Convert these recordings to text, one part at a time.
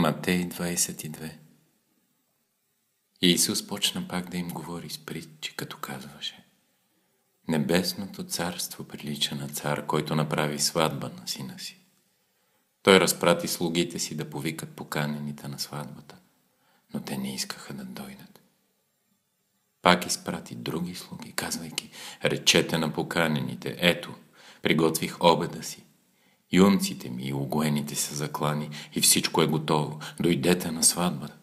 Матей 22 Иисус почна пак да им говори с притчи, като казваше Небесното царство прилича на цар, който направи сватба на сина си. Той разпрати слугите си да повикат поканените на сватбата, но те не искаха да дойдат. Пак изпрати други слуги, казвайки, речете на поканените, ето, приготвих обеда си, юнците ми и огоените се заклани и всичко е готово. Дойдете на сватбата.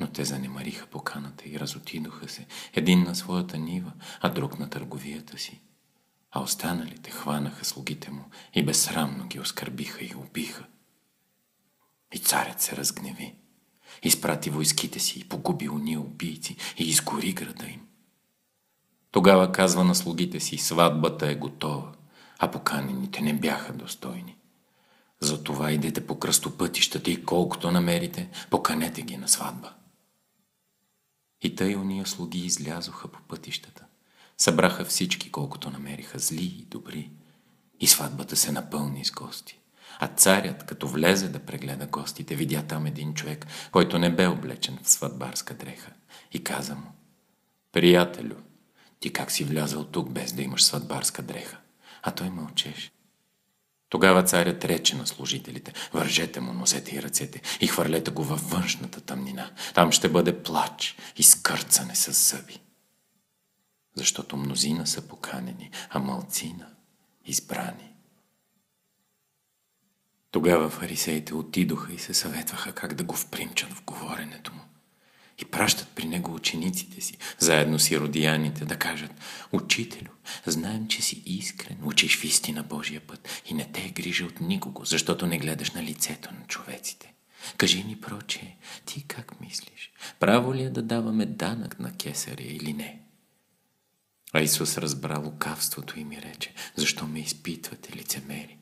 Но те занемариха поканата и разотидоха се, един на своята нива, а друг на търговията си. А останалите хванаха слугите му и безсрамно ги оскърбиха и убиха. И царят се разгневи. Изпрати войските си и погуби уния убийци и изгори града им. Тогава казва на слугите си, сватбата е готова а поканените не бяха достойни. Затова идете по кръстопътищата и колкото намерите, поканете ги на сватба. И тъй уния слуги излязоха по пътищата. Събраха всички, колкото намериха, зли и добри. И сватбата се напълни с гости. А царят, като влезе да прегледа гостите, видя там един човек, който не бе облечен в сватбарска дреха. И каза му, «Приятелю, ти как си влязал тук без да имаш сватбарска дреха?» а той мълчеше. Тогава царят рече на служителите, вържете му носете и ръцете и хвърлете го във външната тъмнина. Там ще бъде плач и скърцане с зъби. Защото мнозина са поканени, а малцина избрани. Тогава фарисеите отидоха и се съветваха как да го впримчат в говоренето му и пращат при него учениците си, заедно с иродияните, да кажат «Учителю, знаем, че си искрен, учиш в истина Божия път и не те е грижа от никого, защото не гледаш на лицето на човеците». Кажи ни, проче, ти как мислиш? Право ли е да даваме данък на кесаря или не? А Исус разбра лукавството и ми рече, защо ме изпитвате, лицемери?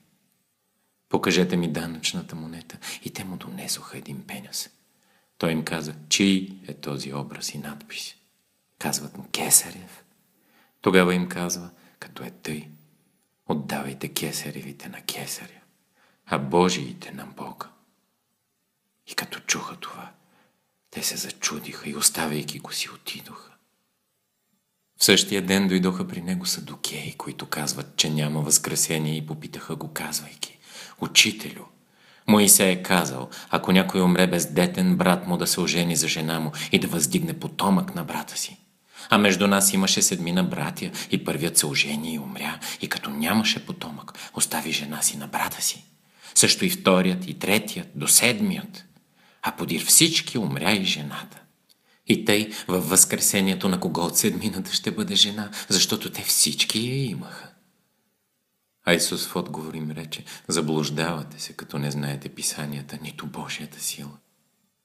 Покажете ми данъчната монета и те му донесоха един пеняс. Той им каза, чий е този образ и надпис? Казват му Кесарев. Тогава им казва, като е тъй, отдавайте кесаревите на кесаря, а Божиите на Бога. И като чуха това, те се зачудиха и оставяйки го си отидоха. В същия ден дойдоха при него садокеи, които казват, че няма възкресение и попитаха го, казвайки, «Учителю, Моисей е казал, ако някой умре бездетен, брат му да се ожени за жена му и да въздигне потомък на брата си. А между нас имаше седмина братя и първият се ожени и умря. И като нямаше потомък, остави жена си на брата си. Също и вторият, и третият, до седмият. А подир всички умря и жената. И тъй във възкресението на кого от седмината ще бъде жена, защото те всички я имаха. А Исус в отговор им рече, заблуждавате се, като не знаете писанията, нито Божията сила.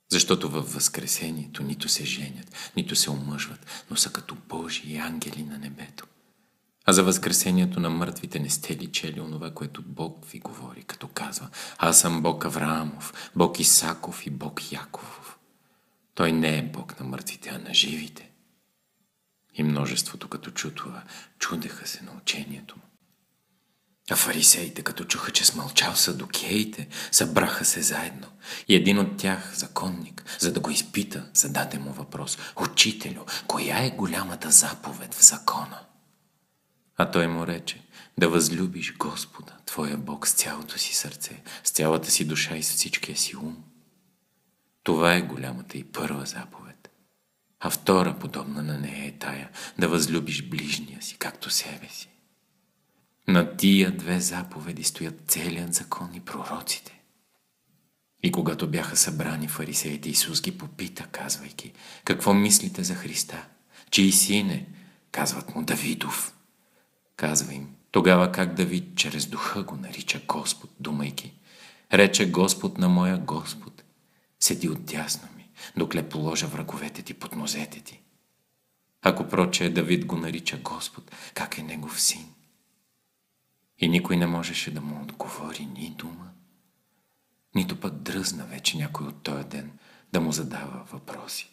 Защото във Възкресението нито се женят, нито се омъжват, но са като Божии ангели на небето. А за Възкресението на мъртвите не сте ли чели онова, което Бог ви говори, като казва Аз съм Бог Авраамов, Бог Исаков и Бог Яковов. Той не е Бог на мъртвите, а на живите. И множеството, като чу това, чудеха се на учението му. А фарисеите, като чуха, че смълчал садокеите, събраха се заедно. И един от тях, законник, за да го изпита, зададе му въпрос. Учителю, коя е голямата заповед в закона? А той му рече, да възлюбиш Господа, твоя Бог, с цялото си сърце, с цялата си душа и с всичкия си ум. Това е голямата и първа заповед. А втора, подобна на нея е тая, да възлюбиш ближния си, както себе си. На тия две заповеди стоят целият закон и пророците. И когато бяха събрани фарисеите, Исус ги попита, казвайки, какво мислите за Христа? Чий син е? Казват му Давидов. Казва им, тогава как Давид чрез духа го нарича Господ, думайки, рече Господ на моя Господ, седи тясно ми, докле положа враговете ти под нозете ти. Ако проче Давид го нарича Господ, как е негов син? И никой не можеше да му отговори ни дума, нито пък дръзна вече някой от този ден да му задава въпроси.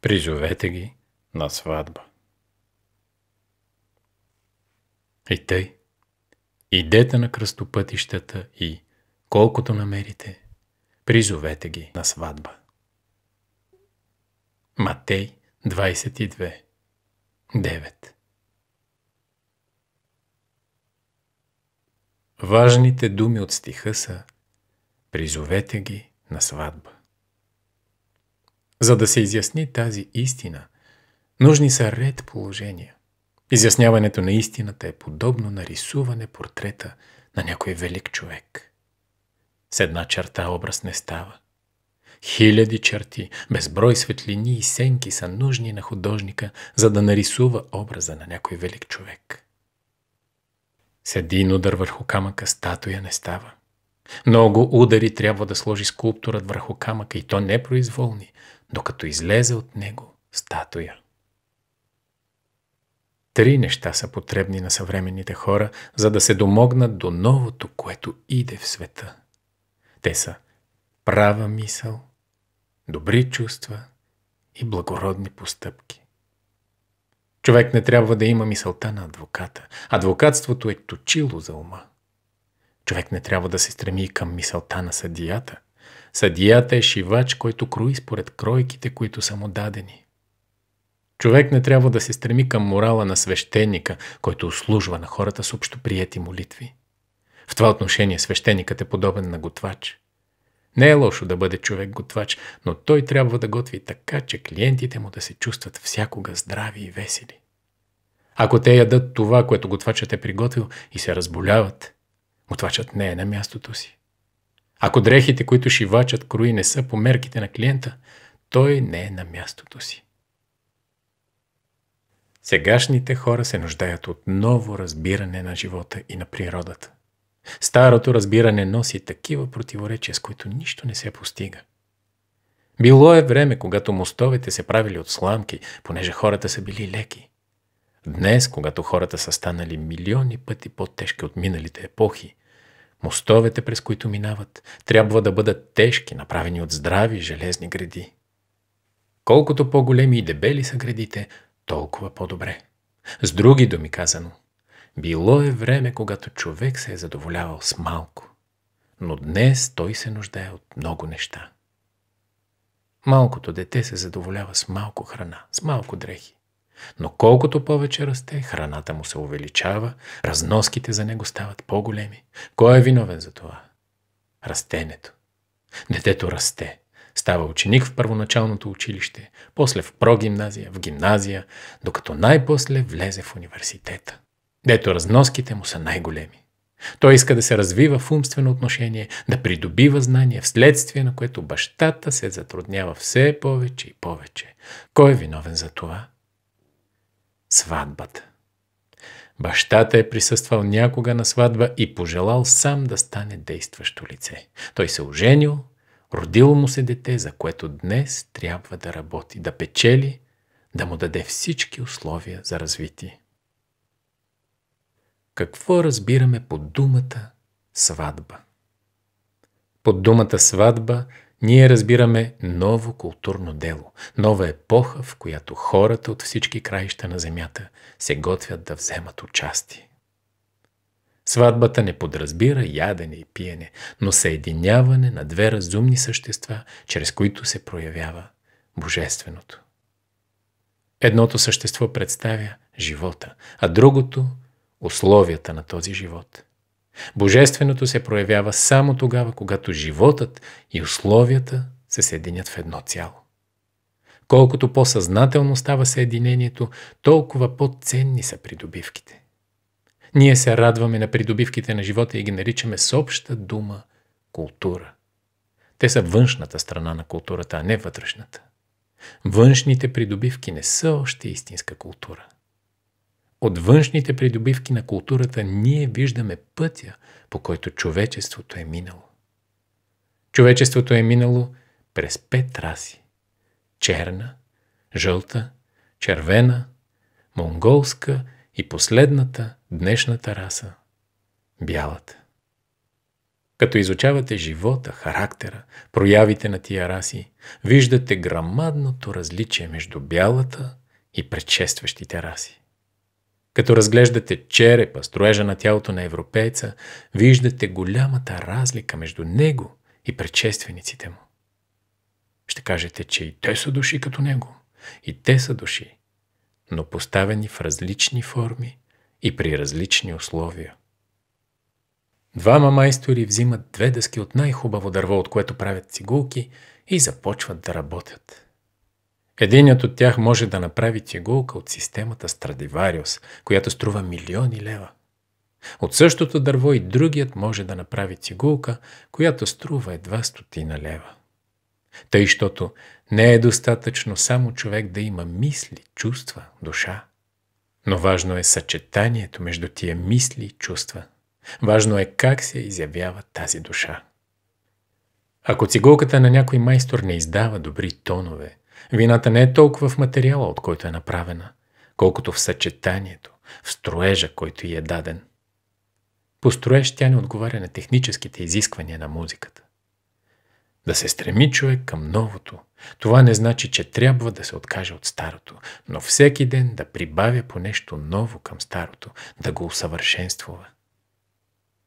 Призовете ги на сватба. И тъй, идете на кръстопътищата и, колкото намерите, призовете ги на сватба. Матей 22. Важните думи от стиха са «Призовете ги на сватба». За да се изясни тази истина, нужни са ред положения. Изясняването на истината е подобно на рисуване портрета на някой велик човек. С една черта образ не става. Хиляди черти, безброй светлини и сенки са нужни на художника, за да нарисува образа на някой велик човек. С един удар върху камъка статуя не става. Много удари трябва да сложи скулптурът върху камъка и то непроизволни, докато излезе от него статуя. Три неща са потребни на съвременните хора, за да се домогнат до новото, което иде в света. Те са права мисъл, добри чувства и благородни постъпки. Човек не трябва да има мисълта на адвоката. Адвокатството е точило за ума. Човек не трябва да се стреми към мисълта на съдията. Съдията е шивач, който круи според кройките, които са му дадени. Човек не трябва да се стреми към морала на свещеника, който услужва на хората с общоприети молитви. В това отношение свещеникът е подобен на готвач. Не е лошо да бъде човек готвач, но той трябва да готви така, че клиентите му да се чувстват всякога здрави и весели. Ако те ядат това, което готвачът е приготвил и се разболяват, готвачът не е на мястото си. Ако дрехите, които шивачът круи, не са по мерките на клиента, той не е на мястото си. Сегашните хора се нуждаят от ново разбиране на живота и на природата. Старото разбиране носи такива противоречия, с които нищо не се постига. Било е време, когато мостовете се правили от сламки, понеже хората са били леки. Днес, когато хората са станали милиони пъти по-тежки от миналите епохи, мостовете, през които минават, трябва да бъдат тежки, направени от здрави железни гради. Колкото по-големи и дебели са градите, толкова по-добре. С други думи казано, било е време, когато човек се е задоволявал с малко, но днес той се нуждае от много неща. Малкото дете се задоволява с малко храна, с малко дрехи. Но колкото повече расте, храната му се увеличава, разноските за него стават по-големи. Кой е виновен за това? Растенето. Детето расте. Става ученик в първоначалното училище, после в прогимназия, в гимназия, докато най-после влезе в университета дето разноските му са най-големи. Той иска да се развива в умствено отношение, да придобива знания, вследствие на което бащата се затруднява все повече и повече. Кой е виновен за това? Сватбата. Бащата е присъствал някога на сватба и пожелал сам да стане действащо лице. Той се оженил, родило му се дете, за което днес трябва да работи, да печели, да му даде всички условия за развитие. Какво разбираме под думата сватба? Под думата сватба ние разбираме ново културно дело, нова епоха, в която хората от всички краища на земята се готвят да вземат участие. Сватбата не подразбира ядене и пиене, но съединяване на две разумни същества, чрез които се проявява Божественото. Едното същество представя живота, а другото условията на този живот. Божественото се проявява само тогава, когато животът и условията се съединят в едно цяло. Колкото по-съзнателно става съединението, толкова по-ценни са придобивките. Ние се радваме на придобивките на живота и ги наричаме с обща дума култура. Те са външната страна на културата, а не вътрешната. Външните придобивки не са още истинска култура. От външните придобивки на културата ние виждаме пътя, по който човечеството е минало. Човечеството е минало през пет раси. Черна, жълта, червена, монголска и последната, днешната раса – бялата. Като изучавате живота, характера, проявите на тия раси, виждате грамадното различие между бялата и предшестващите раси. Като разглеждате черепа, строежа на тялото на европейца, виждате голямата разлика между него и предшествениците му. Ще кажете, че и те са души като него. И те са души, но поставени в различни форми и при различни условия. Двама майстори взимат две дъски от най-хубаво дърво, от което правят цигулки и започват да работят. Единият от тях може да направи тягулка от системата Страдивариус, която струва милиони лева. От същото дърво и другият може да направи цигулка, която струва едва стотина лева. Тъй, щото не е достатъчно само човек да има мисли, чувства, душа. Но важно е съчетанието между тия мисли и чувства. Важно е как се изявява тази душа. Ако цигулката на някой майстор не издава добри тонове, Вината не е толкова в материала, от който е направена, колкото в съчетанието, в строежа, който й е даден. По строеж тя не отговаря на техническите изисквания на музиката. Да се стреми човек към новото, това не значи, че трябва да се откаже от старото, но всеки ден да прибавя по нещо ново към старото, да го усъвършенствува.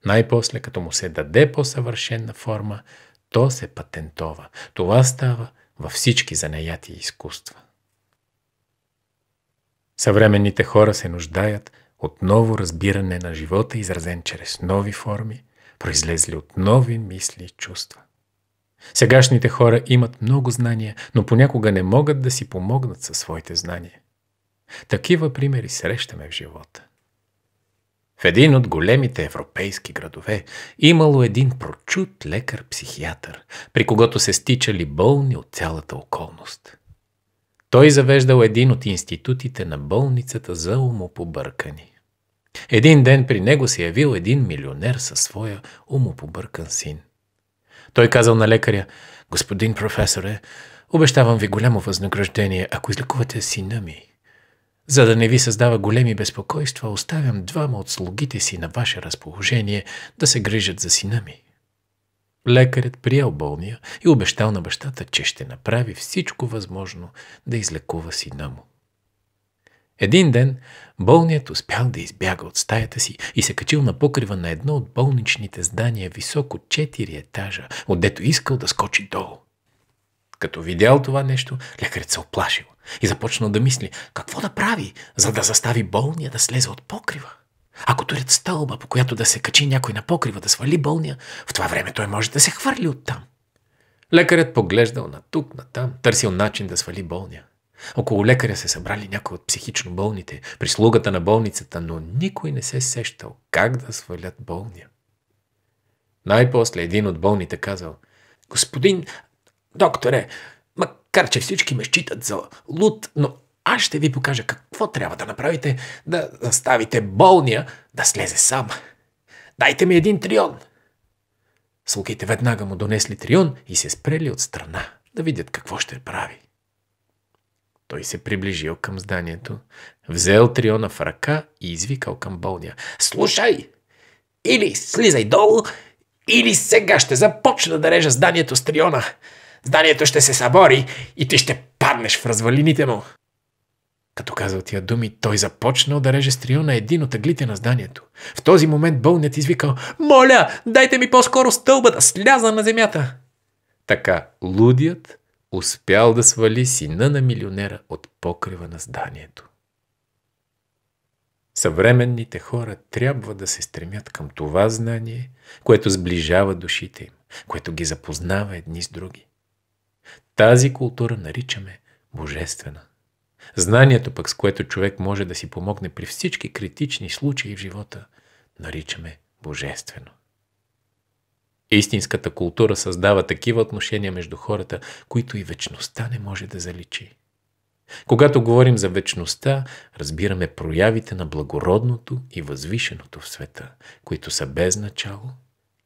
Най-после, като му се даде по-съвършена форма, то се патентова. Това става във всички занаяти и изкуства. Съвременните хора се нуждаят от ново разбиране на живота, изразен чрез нови форми, произлезли от нови мисли и чувства. Сегашните хора имат много знания, но понякога не могат да си помогнат със своите знания. Такива примери срещаме в живота. В един от големите европейски градове имало един прочут лекар-психиатър, при когато се стичали болни от цялата околност. Той завеждал един от институтите на болницата за умопобъркани. Един ден при него се явил един милионер със своя умопобъркан син. Той казал на лекаря, господин професоре, обещавам ви голямо възнаграждение, ако излекувате сина ми. За да не ви създава големи безпокойства, оставям двама от слугите си на ваше разположение да се грижат за сина ми. Лекарят приял болния и обещал на бащата, че ще направи всичко възможно да излекува сина му. Един ден болният успял да избяга от стаята си и се качил на покрива на едно от болничните здания високо четири етажа, отдето искал да скочи долу. Като видял това нещо, лекарят се оплашил и започнал да мисли какво да прави, за да застави болния да слезе от покрива. Ако турят стълба, по която да се качи някой на покрива да свали болния, в това време той може да се хвърли оттам. Лекарят поглеждал на тук, на там, търсил начин да свали болния. Около лекаря се събрали някои от психично болните, прислугата на болницата, но никой не се сещал как да свалят болния. Най-после един от болните казал, «Господин, Докторе, макар че всички ме считат за луд, но аз ще ви покажа какво трябва да направите да заставите болния да слезе сам. Дайте ми един трион. Слугите веднага му донесли трион и се спрели от страна да видят какво ще прави. Той се приближил към зданието, взел триона в ръка и извикал към болния. Слушай! Или слизай долу, или сега ще започна да режа зданието с триона. Зданието ще се събори и ти ще паднеш в развалините му. Като казал тия думи, той започнал да реже стрио на един от аглите на зданието. В този момент болният извикал «Моля, дайте ми по-скоро стълба да сляза на земята!» Така лудият успял да свали сина на милионера от покрива на зданието. Съвременните хора трябва да се стремят към това знание, което сближава душите им, което ги запознава едни с други. Тази култура наричаме божествена. Знанието пък, с което човек може да си помогне при всички критични случаи в живота, наричаме божествено. Истинската култура създава такива отношения между хората, които и вечността не може да заличи. Когато говорим за вечността, разбираме проявите на благородното и възвишеното в света, които са без начало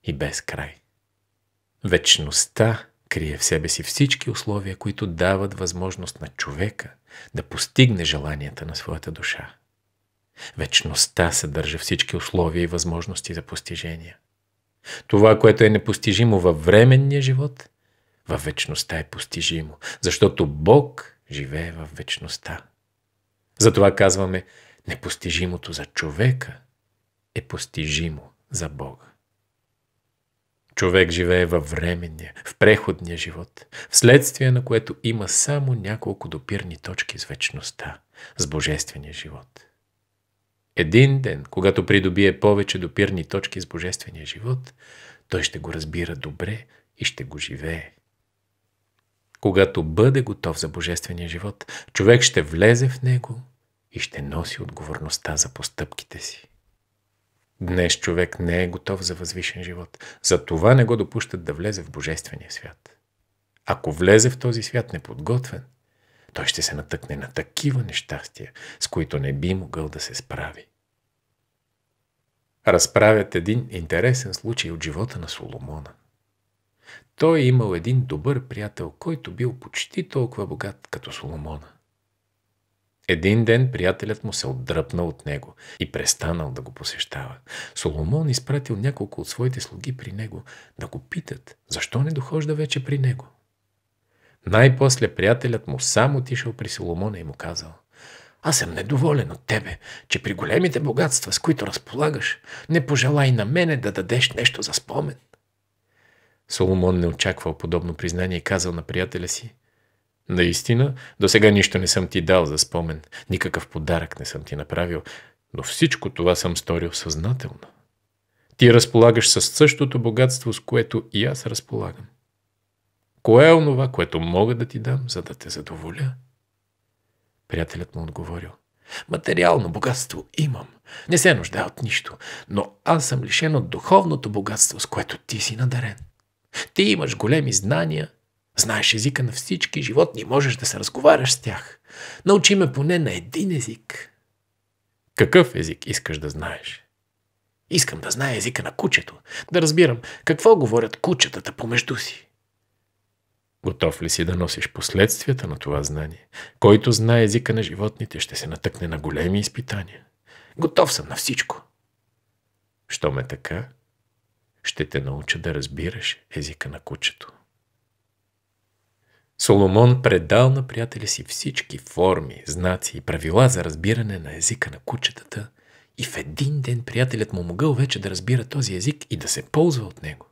и без край. Вечността крие в себе си всички условия, които дават възможност на човека да постигне желанията на своята душа. Вечността съдържа всички условия и възможности за постижения. Това, което е непостижимо във временния живот, във вечността е постижимо, защото Бог живее във вечността. Затова казваме, непостижимото за човека е постижимо за Бога. Човек живее във временния, в преходния живот, вследствие на което има само няколко допирни точки с вечността, с божествения живот. Един ден, когато придобие повече допирни точки с божествения живот, той ще го разбира добре и ще го живее. Когато бъде готов за божествения живот, човек ще влезе в него и ще носи отговорността за постъпките си. Днес човек не е готов за възвишен живот. Затова не го допущат да влезе в Божествения свят. Ако влезе в този свят неподготвен, той ще се натъкне на такива нещастия, с които не би могъл да се справи. Разправят един интересен случай от живота на Соломона. Той е имал един добър приятел, който бил почти толкова богат като Соломона. Един ден приятелят му се отдръпнал от него и престанал да го посещава. Соломон изпратил няколко от своите слуги при него да го питат, защо не дохожда вече при него. Най-после приятелят му сам отишъл при Соломона и му казал – аз съм недоволен от тебе, че при големите богатства, с които разполагаш, не пожелай на мене да дадеш нещо за спомен. Соломон не очаквал подобно признание и казал на приятеля си, Наистина, до сега нищо не съм ти дал за спомен, никакъв подарък не съм ти направил, но всичко това съм сторил съзнателно. Ти разполагаш със същото богатство, с което и аз разполагам. Кое е онова, което мога да ти дам, за да те задоволя? Приятелят му отговорил. Материално богатство имам. Не се нужда от нищо, но аз съм лишен от духовното богатство, с което ти си надарен. Ти имаш големи знания, Знаеш езика на всички животни можеш да се разговаряш с тях. Научи ме поне на един език. Какъв език искаш да знаеш? Искам да знае езика на кучето, да разбирам какво говорят кучетата помежду си. Готов ли си да носиш последствията на това знание? Който знае езика на животните, ще се натъкне на големи изпитания. Готов съм на всичко. Що ме така, ще те науча да разбираш езика на кучето. Соломон предал на приятеля си всички форми, знаци и правила за разбиране на езика на кучетата и в един ден приятелят му могъл вече да разбира този език и да се ползва от него.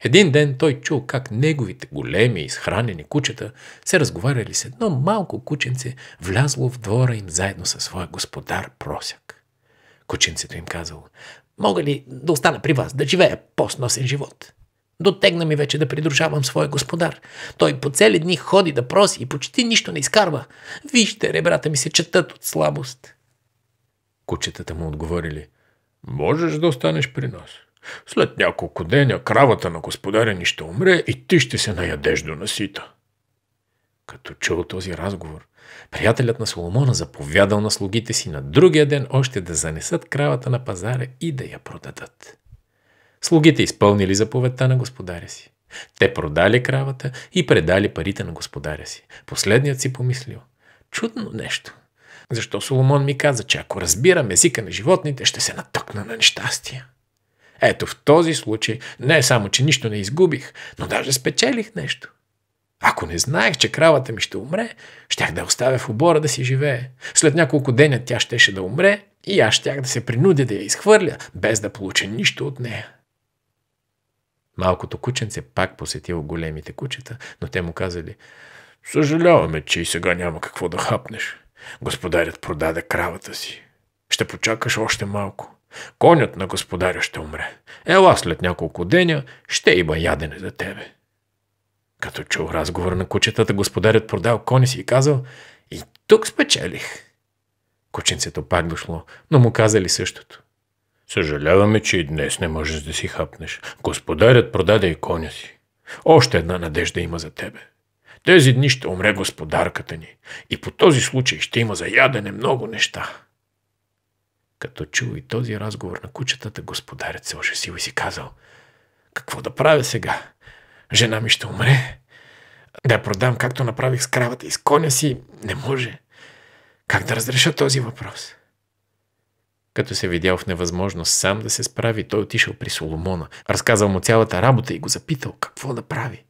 Един ден той чул как неговите големи, изхранени кучета се разговаряли с едно малко кученце, влязло в двора им заедно със своя господар Просяк. Кученцето им казало, мога ли да остана при вас, да живея по-сносен живот? Дотегна ми вече да придружавам своя господар. Той по цели дни ходи да проси и почти нищо не изкарва. Вижте, ребрата ми се четат от слабост. Кучетата му отговорили. Можеш да останеш при нас. След няколко деня кравата на господаря ни ще умре и ти ще се наядеш до насита. Като чул този разговор, приятелят на Соломона заповядал на слугите си на другия ден още да занесат кравата на пазара и да я продадат. Слугите изпълнили заповедта на господаря си. Те продали кравата и предали парите на господаря си. Последният си помислил. Чудно нещо. Защо Соломон ми каза, че ако разбирам езика на животните, ще се натъкна на нещастие? Ето в този случай не е само, че нищо не изгубих, но даже спечелих нещо. Ако не знаех, че кравата ми ще умре, щях да оставя в обора да си живее. След няколко деня тя щеше да умре и аз щях да се принудя да я изхвърля, без да получа нищо от нея. Малкото кученце пак посетило големите кучета, но те му казали «Съжаляваме, че и сега няма какво да хапнеш. Господарят продаде кравата си. Ще почакаш още малко. Конят на господаря ще умре. Ела след няколко деня ще има ядене за тебе». Като чул разговор на кучетата, господарят продал коня си и казал «И тук спечелих». Кученцето пак дошло, но му казали същото. Съжаляваме, че и днес не можеш да си хапнеш. Господарят продаде и коня си. Още една надежда има за тебе. Тези дни ще умре господарката ни и по този случай ще има за ядене много неща. Като чул и този разговор на кучетата, господарят се ожесил и си казал «Какво да правя сега? Жена ми ще умре. Да я продам, както направих с кравата и с коня си, не може. Как да разреша този въпрос?» Като се видял в невъзможност сам да се справи, той отишъл при Соломона, разказал му цялата работа и го запитал какво да прави.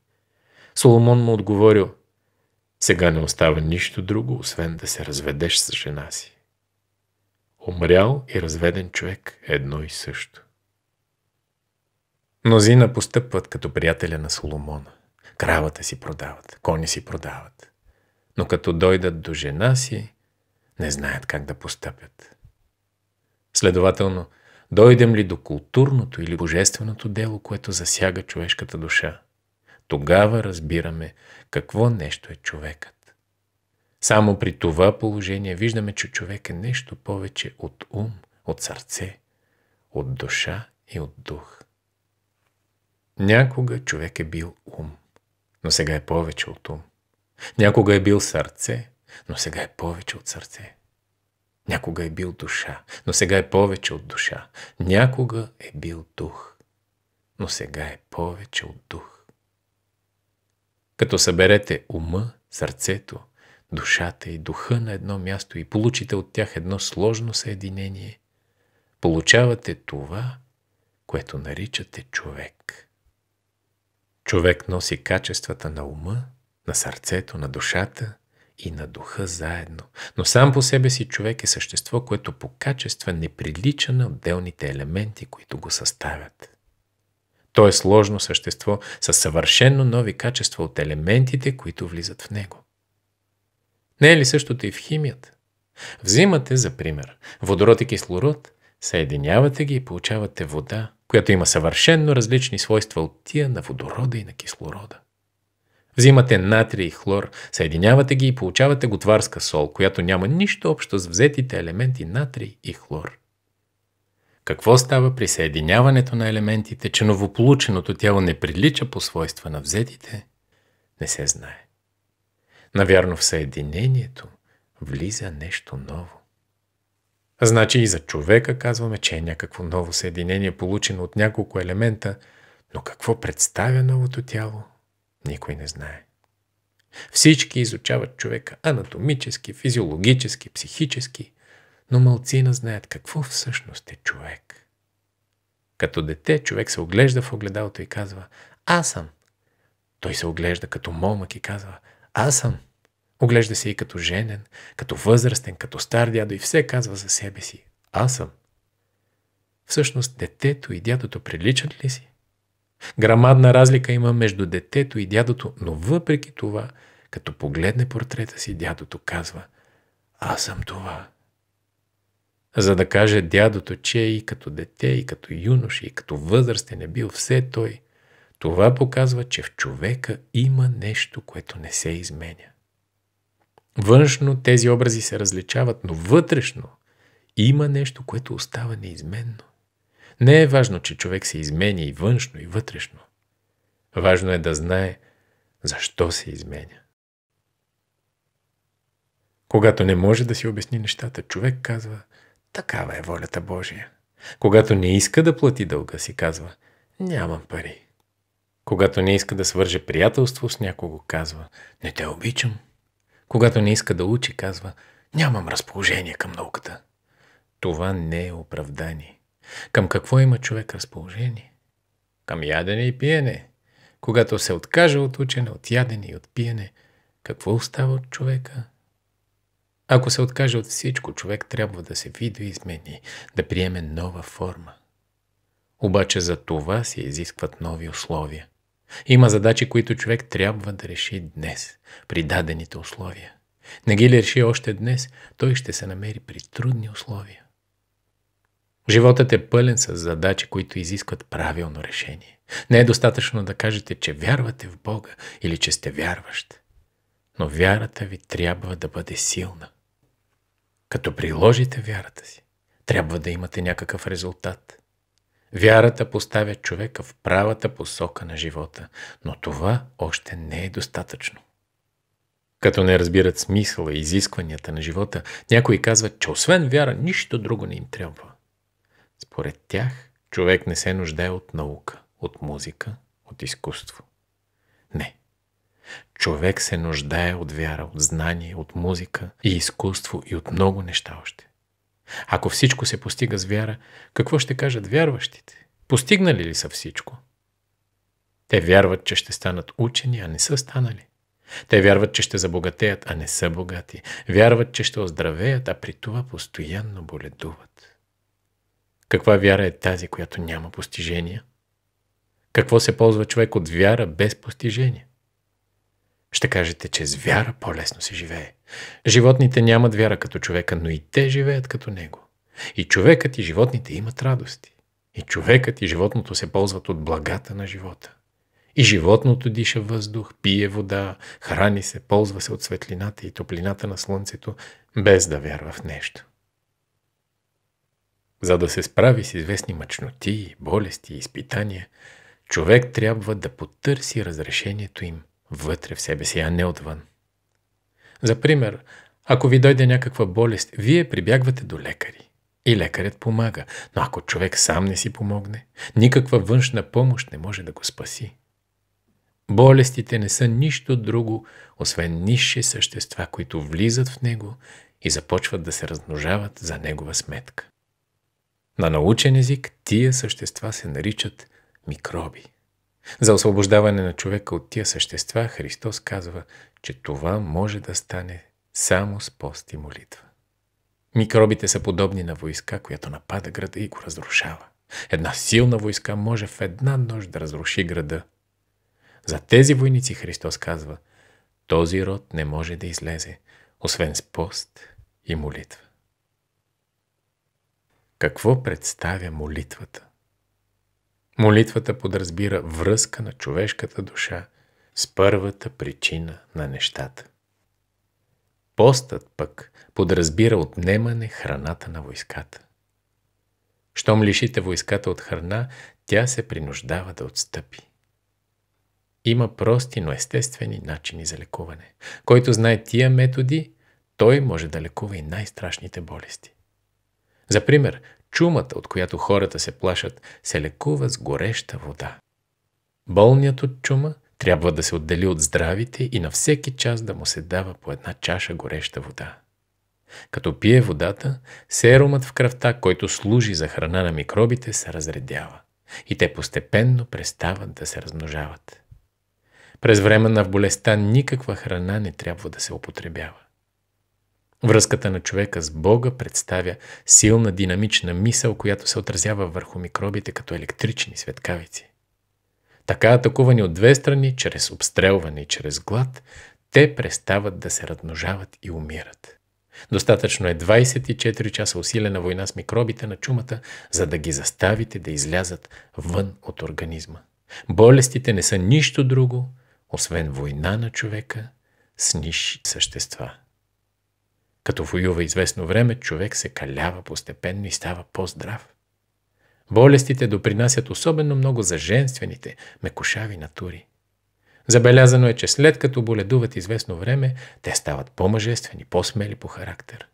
Соломон му отговорил, сега не остава нищо друго, освен да се разведеш с жена си. Умрял и разведен човек е едно и също. Мнозина постъпват като приятеля на Соломона. Кравата си продават, кони си продават. Но като дойдат до жена си, не знаят как да постъпят. Следователно, дойдем ли до културното или божественото дело, което засяга човешката душа, тогава разбираме какво нещо е човекът. Само при това положение виждаме, че човек е нещо повече от ум, от сърце, от душа и от дух. Някога човек е бил ум, но сега е повече от ум. Някога е бил сърце, но сега е повече от сърце. Някога е бил душа, но сега е повече от душа. Някога е бил дух, но сега е повече от дух. Като съберете ума, сърцето, душата и духа на едно място и получите от тях едно сложно съединение, получавате това, което наричате човек. Човек носи качествата на ума, на сърцето, на душата и на духа заедно. Но сам по себе си човек е същество, което по качества не прилича на отделните елементи, които го съставят. То е сложно същество с съвършенно нови качества от елементите, които влизат в него. Не е ли същото и в химията? Взимате, за пример, водород и кислород, съединявате ги и получавате вода, която има съвършенно различни свойства от тия на водорода и на кислорода. Взимате натрий и хлор, съединявате ги и получавате готварска сол, която няма нищо общо с взетите елементи натрий и хлор. Какво става при съединяването на елементите, че новополученото тяло не прилича по свойства на взетите, не се знае. Навярно в съединението влиза нещо ново. Значи и за човека казваме, че е някакво ново съединение, получено от няколко елемента, но какво представя новото тяло, никой не знае. Всички изучават човека анатомически, физиологически, психически, но малцина знаят какво всъщност е човек. Като дете човек се оглежда в огледалото и казва «Аз съм». Той се оглежда като момък и казва «Аз съм». Оглежда се и като женен, като възрастен, като стар дядо и все казва за себе си «Аз съм». Всъщност детето и дядото приличат ли си? Грамадна разлика има между детето и дядото, но въпреки това, като погледне портрета си, дядото казва «Аз съм това». За да каже дядото, че и като дете, и като юнош, и като възрастен е бил все той, това показва, че в човека има нещо, което не се изменя. Външно тези образи се различават, но вътрешно има нещо, което остава неизменно. Не е важно, че човек се изменя и външно, и вътрешно. Важно е да знае защо се изменя. Когато не може да си обясни нещата, човек казва «Такава е волята Божия». Когато не иска да плати дълга си, казва «Нямам пари». Когато не иска да свърже приятелство с някого, казва «Не те обичам». Когато не иска да учи, казва «Нямам разположение към науката». Това не е оправдание. Към какво има човек разположение? Към ядене и пиене. Когато се откаже от учене, от ядене и от пиене, какво остава от човека? Ако се откаже от всичко, човек трябва да се видоизмени, да приеме нова форма. Обаче за това се изискват нови условия. Има задачи, които човек трябва да реши днес, при дадените условия. Не ги ли реши още днес, той ще се намери при трудни условия. Животът е пълен с задачи, които изискват правилно решение. Не е достатъчно да кажете, че вярвате в Бога или че сте вярващ. Но вярата ви трябва да бъде силна. Като приложите вярата си, трябва да имате някакъв резултат. Вярата поставя човека в правата посока на живота, но това още не е достатъчно. Като не разбират смисъла и изискванията на живота, някои казват, че освен вяра, нищо друго не им трябва. Според тях, човек не се нуждае от наука, от музика, от изкуство. Не. Човек се нуждае от вяра, от знание, от музика и изкуство и от много неща още. Ако всичко се постига с вяра, какво ще кажат вярващите? Постигнали ли са всичко? Те вярват, че ще станат учени, а не са станали. Те вярват, че ще забогатеят, а не са богати. Вярват, че ще оздравеят, а при това постоянно боледуват. Каква вяра е тази, която няма постижения? Какво се ползва човек от вяра без постижение? Ще кажете, че с вяра по-лесно се живее. Животните нямат вяра като човека, но и те живеят като него. И човекът и животните имат радости. И човекът и животното се ползват от благата на живота. И животното диша въздух, пие вода, храни се, ползва се от светлината и топлината на слънцето, без да вярва в нещо. За да се справи с известни мъчноти, болести и изпитания, човек трябва да потърси разрешението им вътре в себе си, а не отвън. За пример, ако ви дойде някаква болест, вие прибягвате до лекари. И лекарят помага, но ако човек сам не си помогне, никаква външна помощ не може да го спаси. Болестите не са нищо друго, освен нищи същества, които влизат в него и започват да се размножават за негова сметка. На научен език тия същества се наричат микроби. За освобождаване на човека от тия същества Христос казва, че това може да стане само с пост и молитва. Микробите са подобни на войска, която напада града и го разрушава. Една силна войска може в една нощ да разруши града. За тези войници Христос казва, този род не може да излезе, освен с пост и молитва. Какво представя молитвата? Молитвата подразбира връзка на човешката душа с първата причина на нещата. Постът пък подразбира отнемане храната на войската. Щом лишите войската от храна, тя се принуждава да отстъпи. Има прости, но естествени начини за лекуване. Който знае тия методи, той може да лекува и най-страшните болести. За пример, чумата, от която хората се плашат, се лекува с гореща вода. Болният от чума трябва да се отдели от здравите и на всеки час да му се дава по една чаша гореща вода. Като пие водата, серумът в кръвта, който служи за храна на микробите, се разредява и те постепенно престават да се размножават. През време на болестта никаква храна не трябва да се употребява. Връзката на човека с Бога представя силна динамична мисъл, която се отразява върху микробите като електрични светкавици. Така атакувани от две страни, чрез обстрелване и чрез глад, те престават да се размножават и умират. Достатъчно е 24 часа усилена война с микробите на чумата, за да ги заставите да излязат вън от организма. Болестите не са нищо друго, освен война на човека с ниши същества. Като воюва известно време, човек се калява постепенно и става по-здрав. Болестите допринасят особено много за женствените, мекушави натури. Забелязано е, че след като боледуват известно време, те стават по-мъжествени, по-смели по характер.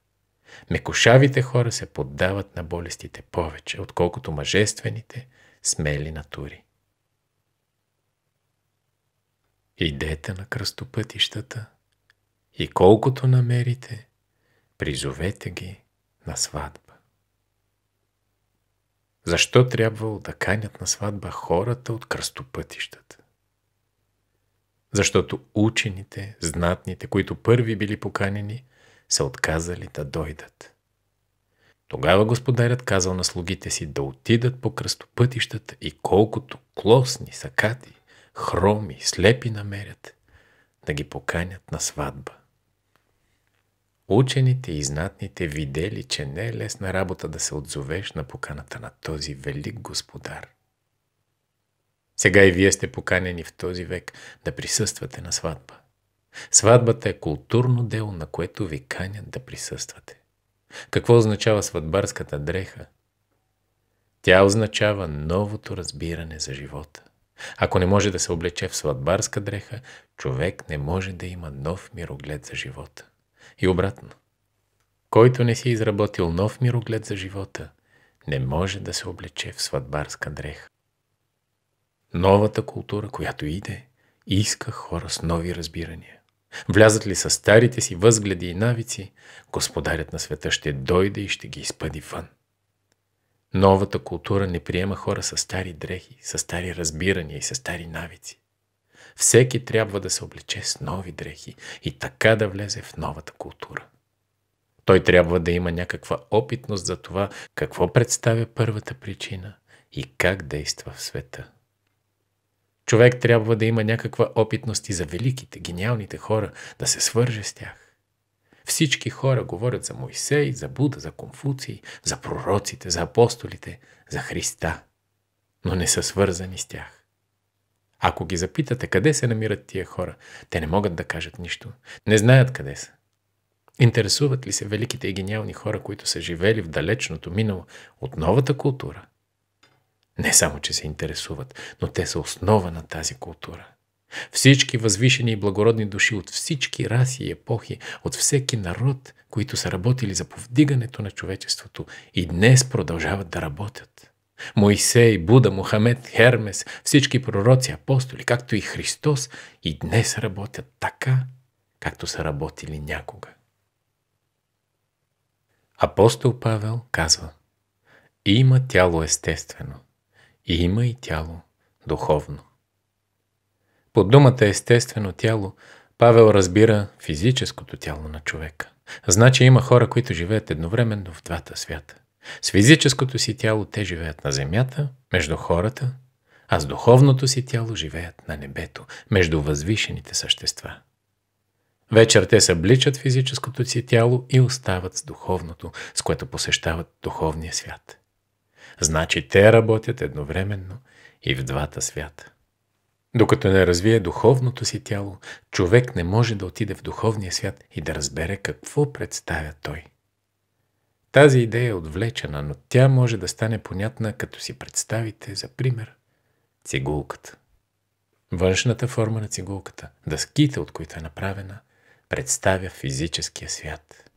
Мекошавите хора се поддават на болестите повече, отколкото мъжествените, смели натури. Идете на кръстопътищата и колкото намерите, Призовете ги на сватба. Защо трябвало да канят на сватба хората от кръстопътищата? Защото учените, знатните, които първи били поканени, са отказали да дойдат. Тогава господарят казал на слугите си да отидат по кръстопътищата и колкото клосни, сакати, хроми, слепи намерят, да ги поканят на сватба. Учените и знатните видели, че не е лесна работа да се отзовеш на поканата на този велик господар. Сега и вие сте поканени в този век да присъствате на сватба. Сватбата е културно дело, на което ви канят да присъствате. Какво означава сватбарската дреха? Тя означава новото разбиране за живота. Ако не може да се облече в сватбарска дреха, човек не може да има нов мироглед за живота. И обратно. Който не си изработил нов мироглед за живота, не може да се облече в сватбарска дреха. Новата култура, която иде, иска хора с нови разбирания. Влязат ли са старите си възгледи и навици, господарят на света ще дойде и ще ги изпъди вън. Новата култура не приема хора с стари дрехи, с стари разбирания и с стари навици. Всеки трябва да се облече с нови дрехи и така да влезе в новата култура. Той трябва да има някаква опитност за това какво представя първата причина и как действа в света. Човек трябва да има някаква опитност и за великите, гениалните хора, да се свърже с тях. Всички хора говорят за Моисей, за Буда, за Конфуций, за пророците, за апостолите, за Христа, но не са свързани с тях. Ако ги запитате къде се намират тия хора, те не могат да кажат нищо. Не знаят къде са. Интересуват ли се великите и гениални хора, които са живели в далечното минало от новата култура? Не само, че се интересуват, но те са основа на тази култура. Всички възвишени и благородни души от всички раси и епохи, от всеки народ, които са работили за повдигането на човечеството и днес продължават да работят. Моисей, Буда, Мохамед, Хермес, всички пророци, апостоли, както и Христос, и днес работят така, както са работили някога. Апостол Павел казва Има тяло естествено, и има и тяло духовно. Под думата естествено тяло Павел разбира физическото тяло на човека. Значи има хора, които живеят едновременно в двата свята. С физическото си тяло те живеят на земята, между хората, а с духовното си тяло живеят на небето, между възвишените същества. Вечер те събличат физическото си тяло и остават с духовното, с което посещават духовния свят. Значи те работят едновременно и в двата свята. Докато не развие духовното си тяло, човек не може да отиде в духовния свят и да разбере какво представя той – тази идея е отвлечена, но тя може да стане понятна, като си представите, за пример, цигулката. Външната форма на цигулката, дъските, от които е направена, представя физическия свят.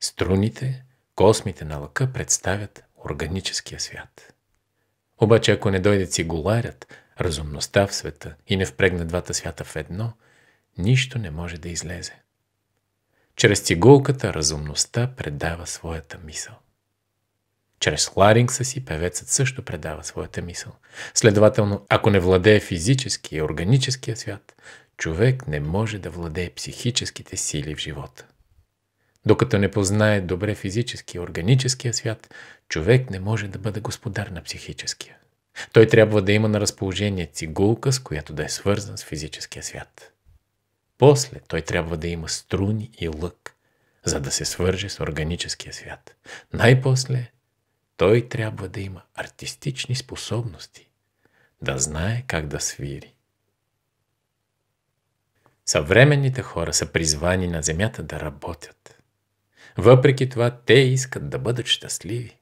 Струните, космите на лъка представят органическия свят. Обаче ако не дойде цигуларят, разумността в света и не впрегне двата свята в едно, нищо не може да излезе. Чрез цигулката разумността предава своята мисъл. Чрез ларингса си певецът също предава своята мисъл. Следователно, ако не владее физически и органическия свят, човек не може да владее психическите сили в живота. Докато не познае добре физически и органическия свят, човек не може да бъде господар на психическия. Той трябва да има на разположение цигулка, с която да е свързан с физическия свят. После той трябва да има струни и лък, за да се свърже с органическия свят. Най-после той трябва да има артистични способности, да знае как да свири. Съвременните хора са призвани на земята да работят. Въпреки това, те искат да бъдат щастливи.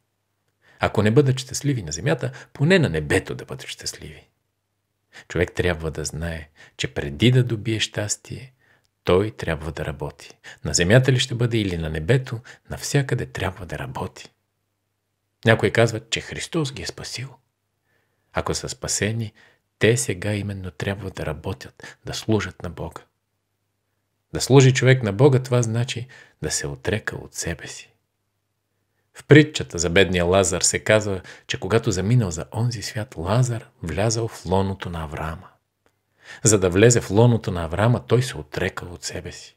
Ако не бъдат щастливи на земята, поне на небето да бъдат щастливи. Човек трябва да знае, че преди да добие щастие, той трябва да работи. На земята ли ще бъде или на небето, навсякъде трябва да работи. Някои казват, че Христос ги е спасил. Ако са спасени, те сега именно трябва да работят, да служат на Бога. Да служи човек на Бога, това значи да се отрека от себе си. В притчата за бедния Лазар се казва, че когато заминал за онзи свят, Лазар влязал в лоното на Авраама. За да влезе в лоното на Аврама, той се отрекал от себе си.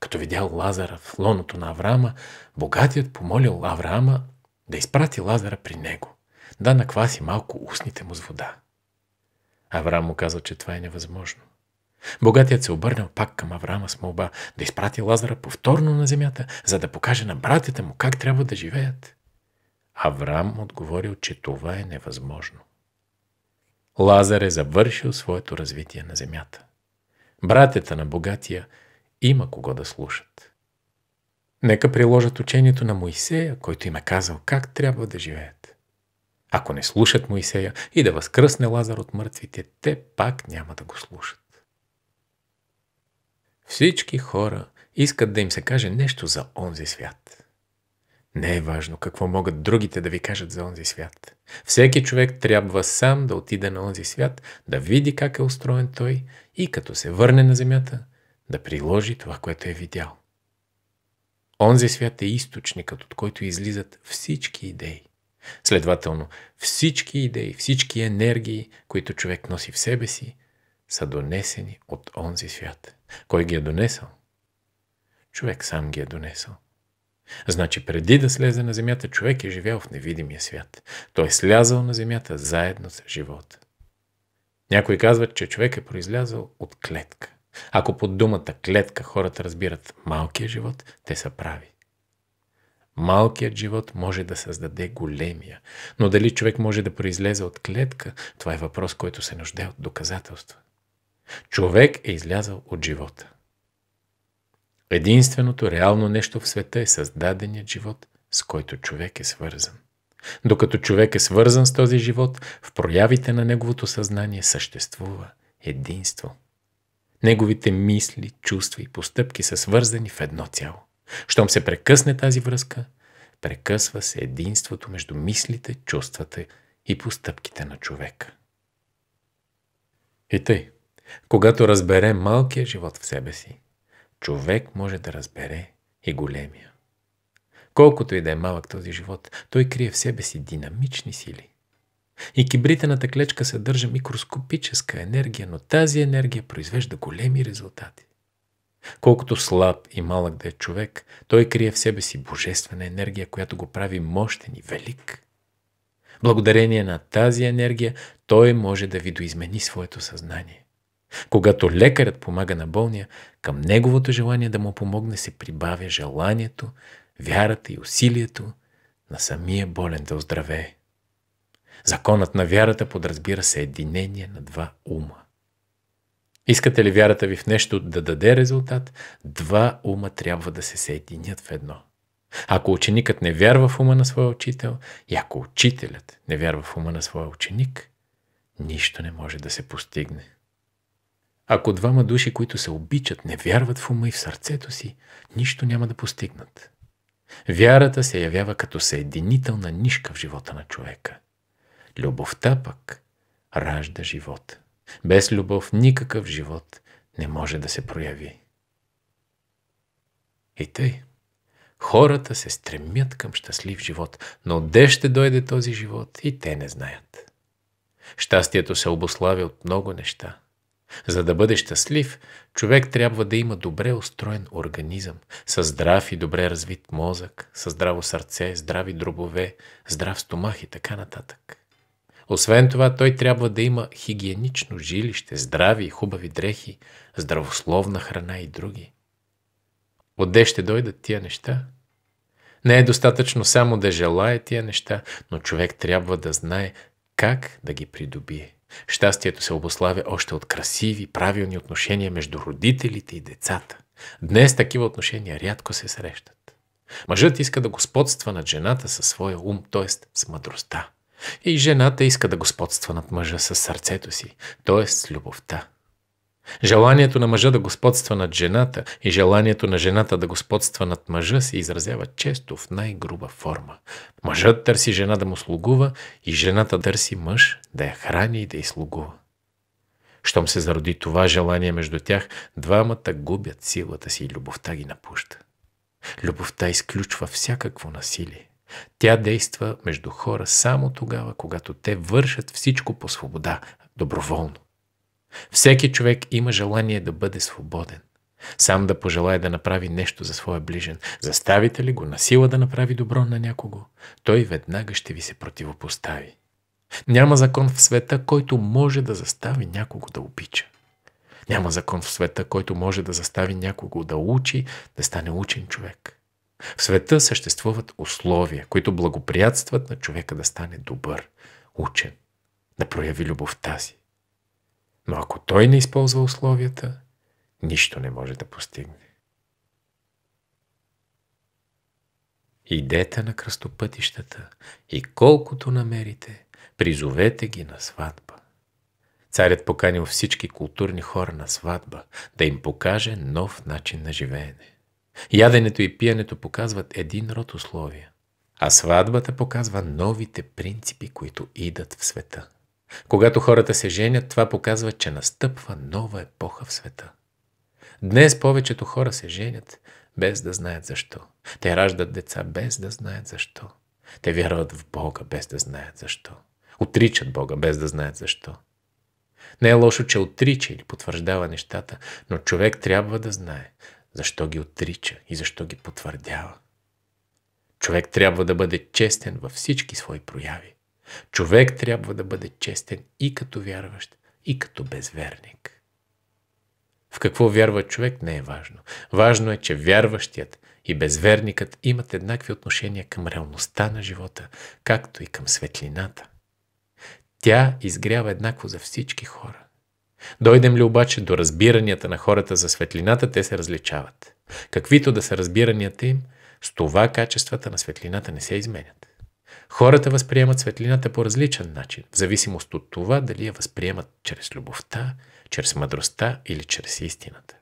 Като видял Лазара в лоното на Аврама, богатият помолил Авраама да изпрати Лазара при него, да накваси малко устните му с вода. Авраам му казал, че това е невъзможно. Богатият се обърнал пак към Авраама с молба да изпрати Лазара повторно на земята, за да покаже на братята му как трябва да живеят. Авраам отговорил, че това е невъзможно. Лазар е завършил своето развитие на земята. Братята на богатия има кого да слушат. Нека приложат учението на Моисея, който им е казал как трябва да живеят. Ако не слушат Моисея и да възкръсне Лазар от мъртвите, те пак няма да го слушат. Всички хора искат да им се каже нещо за онзи свят. Не е важно какво могат другите да ви кажат за онзи свят. Всеки човек трябва сам да отиде на онзи свят, да види как е устроен той и като се върне на земята, да приложи това, което е видял. Онзи свят е източникът, от който излизат всички идеи. Следователно, всички идеи, всички енергии, които човек носи в себе си, са донесени от онзи свят. Кой ги е донесъл? Човек сам ги е донесъл. Значи преди да слезе на земята, човек е живял в невидимия свят. Той е слязал на земята заедно с живота. Някои казват, че човек е произлязал от клетка. Ако под думата клетка хората разбират малкия живот, те са прави. Малкият живот може да създаде големия, но дали човек може да произлезе от клетка, това е въпрос, който се нуждае от доказателства. Човек е излязъл от живота. Единственото реално нещо в света е създаденият живот, с който човек е свързан. Докато човек е свързан с този живот, в проявите на неговото съзнание съществува единство. Неговите мисли, чувства и постъпки са свързани в едно цяло. Щом се прекъсне тази връзка, прекъсва се единството между мислите, чувствата и постъпките на човека. И е тъй, когато разбере малкия живот в себе си, човек може да разбере и големия. Колкото и да е малък този живот, той крие в себе си динамични сили. И кибритената клечка съдържа микроскопическа енергия, но тази енергия произвежда големи резултати. Колкото слаб и малък да е човек, той крие в себе си божествена енергия, която го прави мощен и велик. Благодарение на тази енергия, той може да видоизмени своето съзнание. Когато лекарят помага на болния, към неговото желание да му помогне се прибавя желанието, вярата и усилието на самия болен да оздравее. Законът на вярата подразбира се единение на два ума. Искате ли вярата ви в нещо да даде резултат, два ума трябва да се съединят в едно. Ако ученикът не вярва в ума на своя учител и ако учителят не вярва в ума на своя ученик, нищо не може да се постигне. Ако двама души, които се обичат, не вярват в ума и в сърцето си, нищо няма да постигнат. Вярата се явява като съединителна нишка в живота на човека. Любовта пък ражда живот. Без любов никакъв живот не може да се прояви. И тъй. Хората се стремят към щастлив живот, но де ще дойде този живот и те не знаят. Щастието се обославя от много неща – за да бъде щастлив, човек трябва да има добре устроен организъм, със здрав и добре развит мозък, със здраво сърце, здрави дробове, здрав стомах и така нататък. Освен това, той трябва да има хигиенично жилище, здрави и хубави дрехи, здравословна храна и други. Отде ще дойдат тия неща? Не е достатъчно само да желая тия неща, но човек трябва да знае как да ги придобие. Щастието се обославя още от красиви, правилни отношения между родителите и децата. Днес такива отношения рядко се срещат. Мъжът иска да господства над жената със своя ум, т.е. с мъдростта. И жената иска да господства над мъжа със сърцето си, т.е. с любовта. Желанието на мъжа да господства над жената и желанието на жената да господства над мъжа се изразява често в най-груба форма. Мъжът търси жена да му слугува и жената търси мъж да я храни и да изслугува. слугува. Щом се зароди това желание между тях, двамата губят силата си и любовта ги напуща. Любовта изключва всякакво насилие. Тя действа между хора само тогава, когато те вършат всичко по свобода, доброволно. Всеки човек има желание да бъде свободен. Сам да пожелая да направи нещо за своя ближен. Заставите ли го на сила да направи добро на някого, той веднага ще ви се противопостави. Няма закон в света, който може да застави някого да обича. Няма закон в света, който може да застави някого да учи, да стане учен човек. В света съществуват условия, които благоприятстват на човека да стане добър, учен, да прояви любовта си. Но ако той не използва условията, нищо не може да постигне. Идете на кръстопътищата и колкото намерите, призовете ги на сватба. Царят поканил всички културни хора на сватба, да им покаже нов начин на живеене. Яденето и пиенето показват един род условия, а сватбата показва новите принципи, които идат в света. Когато хората се женят, това показва, че настъпва нова епоха в света. Днес повечето хора се женят без да знаят защо. Те раждат деца без да знаят защо. Те вярват в Бога без да знаят защо. Отричат Бога без да знаят защо. Не е лошо, че отрича или потвърждава нещата, но човек трябва да знае защо ги отрича и защо ги потвърдява. Човек трябва да бъде честен във всички свои прояви. Човек трябва да бъде честен и като вярващ, и като безверник. В какво вярва човек не е важно. Важно е, че вярващият и безверникът имат еднакви отношения към реалността на живота, както и към светлината. Тя изгрява еднакво за всички хора. Дойдем ли обаче до разбиранията на хората за светлината, те се различават. Каквито да са разбиранията им, с това качествата на светлината не се изменят. Хората възприемат светлината по различен начин, в зависимост от това дали я възприемат чрез любовта, чрез мъдростта или чрез истината.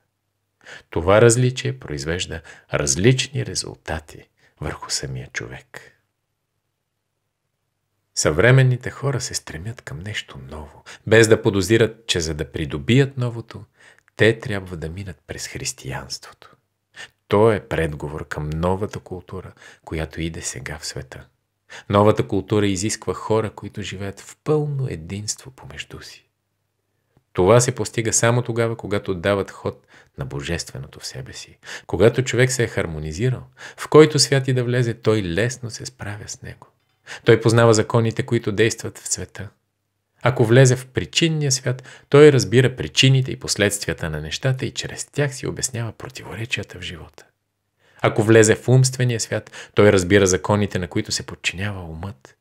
Това различие произвежда различни резултати върху самия човек. Съвременните хора се стремят към нещо ново, без да подозират, че за да придобият новото, те трябва да минат през християнството. То е предговор към новата култура, която иде сега в света – Новата култура изисква хора, които живеят в пълно единство помежду си. Това се постига само тогава, когато дават ход на божественото в себе си. Когато човек се е хармонизирал, в който свят и да влезе, той лесно се справя с него. Той познава законите, които действат в света. Ако влезе в причинния свят, той разбира причините и последствията на нещата и чрез тях си обяснява противоречията в живота. Ако влезе в умствения свят, той разбира законите, на които се подчинява умът.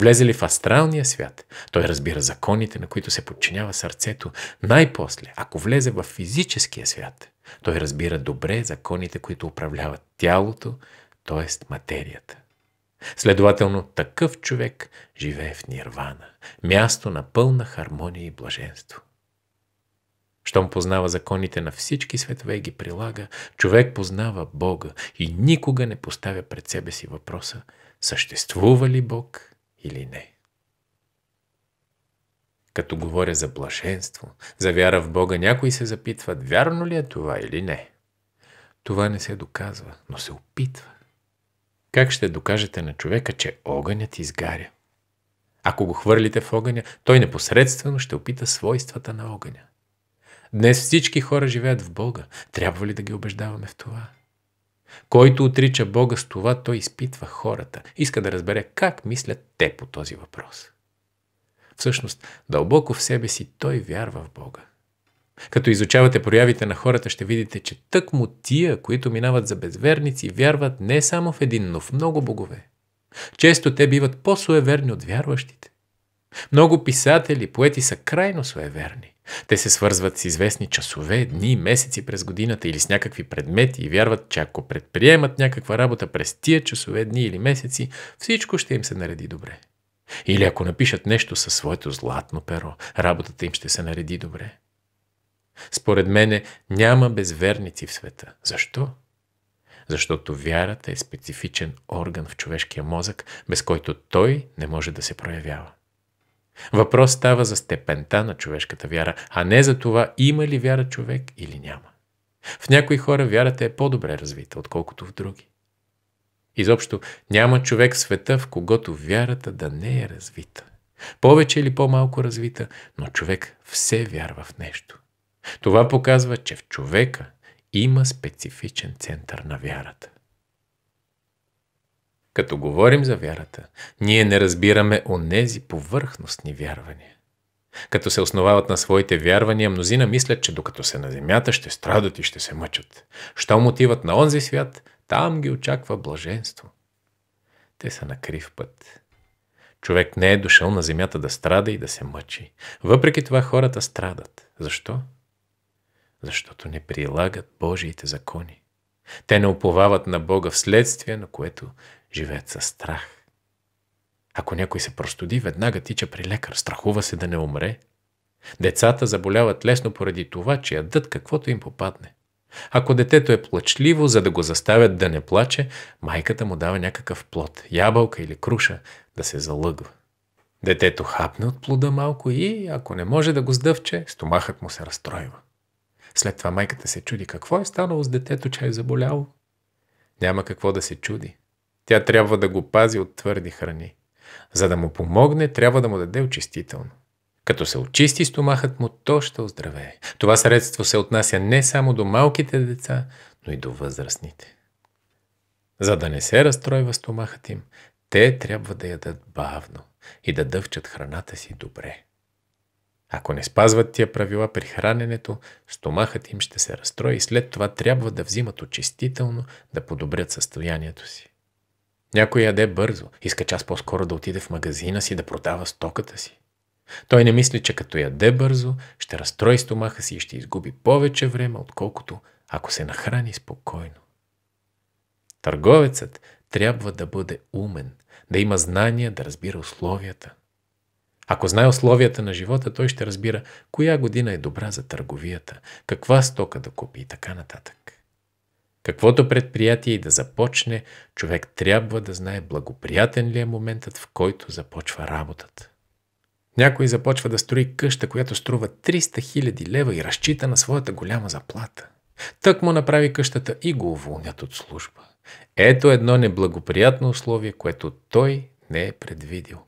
Влезе ли в астралния свят, той разбира законите, на които се подчинява сърцето. Най-после, ако влезе в физическия свят, той разбира добре законите, които управляват тялото, т.е. материята. Следователно, такъв човек живее в нирвана, място на пълна хармония и блаженство. Щом познава законите на всички светове и ги прилага, човек познава Бога и никога не поставя пред себе си въпроса съществува ли Бог или не. Като говоря за блаженство, за вяра в Бога, някои се запитват, вярно ли е това или не. Това не се доказва, но се опитва. Как ще докажете на човека, че огънят изгаря? Ако го хвърлите в огъня, той непосредствено ще опита свойствата на огъня. Днес всички хора живеят в Бога. Трябва ли да ги убеждаваме в това? Който отрича Бога с това, той изпитва хората. Иска да разбере как мислят те по този въпрос. Всъщност, дълбоко в себе си той вярва в Бога. Като изучавате проявите на хората, ще видите, че тъкмо тия, които минават за безверници, вярват не само в един, но в много богове. Често те биват по-суеверни от вярващите. Много писатели, поети са крайно суеверни. Те се свързват с известни часове, дни, месеци през годината или с някакви предмети и вярват, че ако предприемат някаква работа през тия часове, дни или месеци, всичко ще им се нареди добре. Или ако напишат нещо със своето златно перо, работата им ще се нареди добре. Според мене няма безверници в света. Защо? Защото вярата е специфичен орган в човешкия мозък, без който той не може да се проявява. Въпрос става за степента на човешката вяра, а не за това има ли вяра човек или няма. В някои хора вярата е по-добре развита, отколкото в други. Изобщо няма човек в света, в когото вярата да не е развита. Повече или по-малко развита, но човек все вярва в нещо. Това показва, че в човека има специфичен център на вярата. Като говорим за вярата, ние не разбираме онези повърхностни вярвания. Като се основават на своите вярвания, мнозина мислят, че докато са на земята, ще страдат и ще се мъчат. Щом отиват на онзи свят, там ги очаква блаженство. Те са на крив път. Човек не е дошъл на земята да страда и да се мъчи. Въпреки това хората страдат. Защо? Защото не прилагат Божиите закони. Те не уповават на Бога вследствие, на което живеят със страх. Ако някой се простуди, веднага тича при лекар, страхува се да не умре. Децата заболяват лесно поради това, че ядат каквото им попадне. Ако детето е плачливо, за да го заставят да не плаче, майката му дава някакъв плод, ябълка или круша, да се залъгва. Детето хапне от плода малко и, ако не може да го сдъвче, стомахът му се разстройва. След това майката се чуди какво е станало с детето, че е заболяло. Няма какво да се чуди. Тя трябва да го пази от твърди храни. За да му помогне, трябва да му даде очистително. Като се очисти стомахът му, то ще оздравее. Това средство се отнася не само до малките деца, но и до възрастните. За да не се разстройва стомахът им, те трябва да ядат бавно и да дъвчат храната си добре. Ако не спазват тия правила при храненето, стомахът им ще се разстрои и след това трябва да взимат очистително да подобрят състоянието си. Някой яде бързо, иска час по-скоро да отиде в магазина си да продава стоката си. Той не мисли, че като яде бързо, ще разстрои стомаха си и ще изгуби повече време, отколкото ако се нахрани спокойно. Търговецът трябва да бъде умен, да има знания, да разбира условията. Ако знае условията на живота, той ще разбира коя година е добра за търговията, каква стока да купи и така нататък. Каквото предприятие и да започне, човек трябва да знае благоприятен ли е моментът, в който започва работата. Някой започва да строи къща, която струва 300 000 лева и разчита на своята голяма заплата. Тък му направи къщата и го уволнят от служба. Ето едно неблагоприятно условие, което той не е предвидил.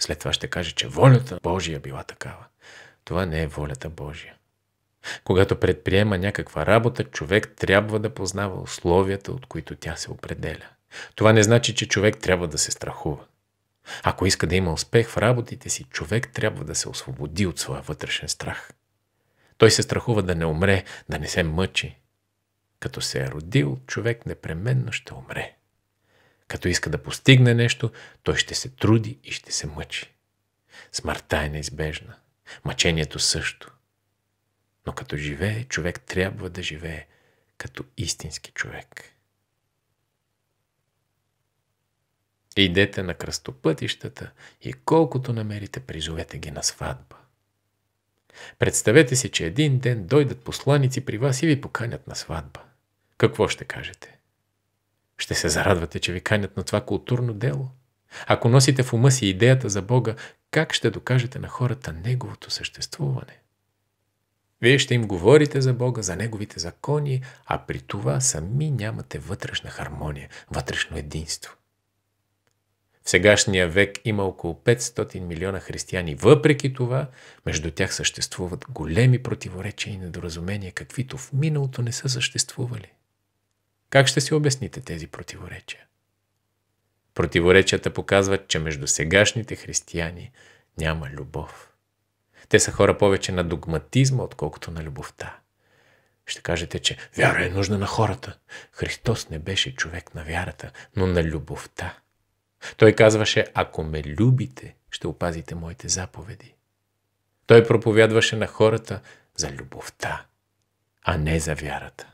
След това ще каже, че волята Божия била такава. Това не е волята Божия. Когато предприема някаква работа, човек трябва да познава условията, от които тя се определя. Това не значи, че човек трябва да се страхува. Ако иска да има успех в работите си, човек трябва да се освободи от своя вътрешен страх. Той се страхува да не умре, да не се мъчи. Като се е родил, човек непременно ще умре. Като иска да постигне нещо, той ще се труди и ще се мъчи. Смъртта е неизбежна. Мъчението също. Но като живее, човек трябва да живее като истински човек. Идете на кръстопътищата и колкото намерите, призовете ги на сватба. Представете си, че един ден дойдат посланици при вас и ви поканят на сватба. Какво ще кажете? Ще се зарадвате, че ви канят на това културно дело. Ако носите в ума си идеята за Бога, как ще докажете на хората Неговото съществуване? Вие ще им говорите за Бога, за Неговите закони, а при това сами нямате вътрешна хармония, вътрешно единство. В сегашния век има около 500 милиона християни. Въпреки това, между тях съществуват големи противоречия и недоразумения, каквито в миналото не са съществували. Как ще си обясните тези противоречия? Противоречията показват, че между сегашните християни няма любов. Те са хора повече на догматизма, отколкото на любовта. Ще кажете, че вяра е нужна на хората. Христос не беше човек на вярата, но на любовта. Той казваше, ако ме любите, ще опазите моите заповеди. Той проповядваше на хората за любовта, а не за вярата.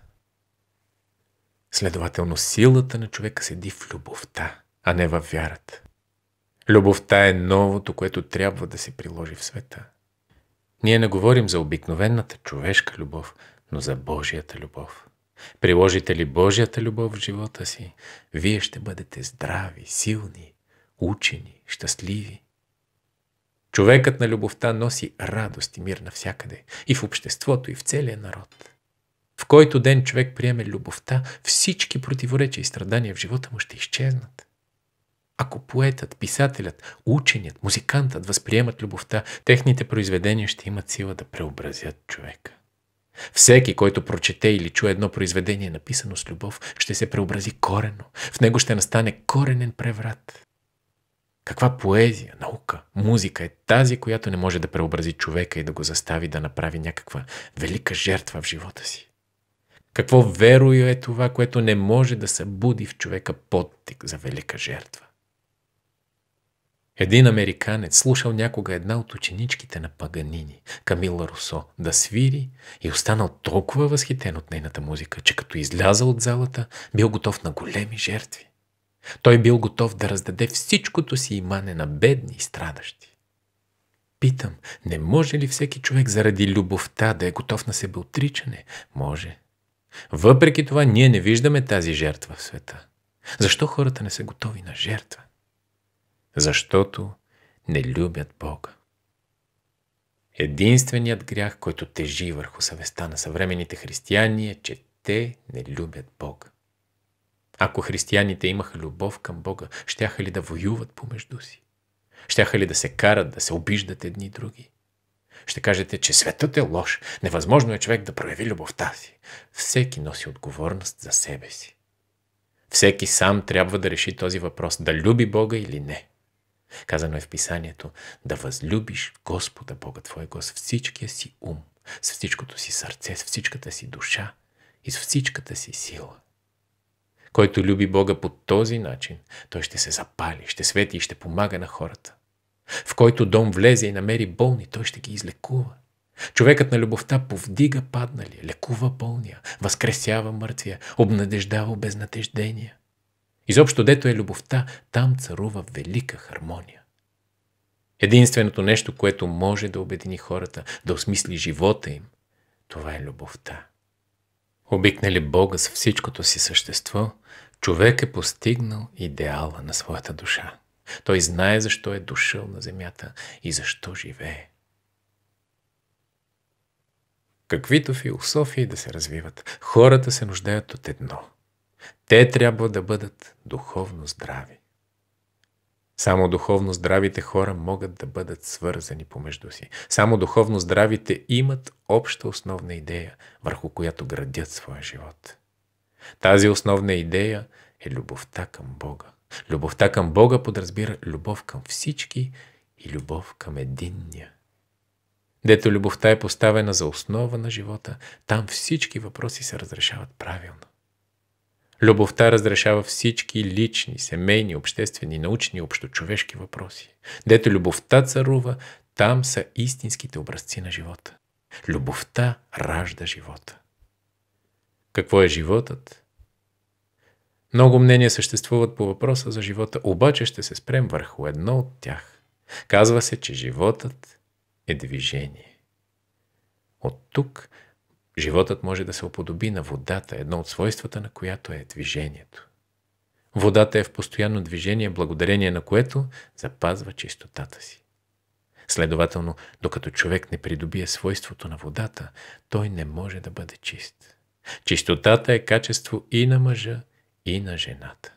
Следователно силата на човека седи в любовта, а не във вярата. Любовта е новото, което трябва да се приложи в света. Ние не говорим за обикновената човешка любов, но за Божията любов. Приложите ли Божията любов в живота си, вие ще бъдете здрави, силни, учени, щастливи. Човекът на любовта носи радост и мир навсякъде, и в обществото, и в целия народ в който ден човек приеме любовта, всички противоречия и страдания в живота му ще изчезнат. Ако поетът, писателят, ученият, музикантът възприемат любовта, техните произведения ще имат сила да преобразят човека. Всеки, който прочете или чуе едно произведение, написано с любов, ще се преобрази корено. В него ще настане коренен преврат. Каква поезия, наука, музика е тази, която не може да преобрази човека и да го застави да направи някаква велика жертва в живота си? Какво верою е това, което не може да събуди в човека подтик за велика жертва? Един американец слушал някога една от ученичките на Паганини, Камила Русо, да свири и останал толкова възхитен от нейната музика, че като изляза от залата, бил готов на големи жертви. Той бил готов да раздаде всичкото си имане на бедни и страдащи. Питам, не може ли всеки човек заради любовта да е готов на себеотричане? Може. Въпреки това, ние не виждаме тази жертва в света. Защо хората не са готови на жертва? Защото не любят Бога. Единственият грях, който тежи върху съвестта на съвременните християни е, че те не любят Бога. Ако християните имаха любов към Бога, щяха ли да воюват помежду си? Щяха ли да се карат, да се обиждат едни други? Ще кажете, че светът е лош. Невъзможно е човек да прояви любовта си. Всеки носи отговорност за себе си. Всеки сам трябва да реши този въпрос, да люби Бога или не. Казано е в писанието, да възлюбиш Господа Бога Твоего с всичкия си ум, с всичкото си сърце, с всичката си душа и с всичката си сила. Който люби Бога по този начин, той ще се запали, ще свети и ще помага на хората. В който дом влезе и намери болни, той ще ги излекува. Човекът на любовта повдига падналия, лекува болния, възкресява мъртвия, обнадеждава безнадеждения. Изобщо дето е любовта, там царува велика хармония. Единственото нещо, което може да обедини хората, да осмисли живота им, това е любовта. Обикнали Бога с всичкото си същество, човек е постигнал идеала на своята душа. Той знае защо е дошъл на земята и защо живее. Каквито философии да се развиват, хората се нуждаят от едно. Те трябва да бъдат духовно здрави. Само духовно здравите хора могат да бъдат свързани помежду си. Само духовно здравите имат обща основна идея, върху която градят своя живот. Тази основна идея е любовта към Бога. Любовта към Бога подразбира любов към всички и любов към единния. Дето любовта е поставена за основа на живота, там всички въпроси се разрешават правилно. Любовта разрешава всички лични, семейни, обществени, научни, общочовешки въпроси. Дето любовта царува, там са истинските образци на живота. Любовта ражда живота. Какво е животът? Много мнения съществуват по въпроса за живота, обаче ще се спрем върху едно от тях. Казва се, че животът е движение. От тук животът може да се оподоби на водата, едно от свойствата на която е движението. Водата е в постоянно движение, благодарение на което запазва чистотата си. Следователно, докато човек не придобие свойството на водата, той не може да бъде чист. Чистотата е качество и на мъжа, и на жената.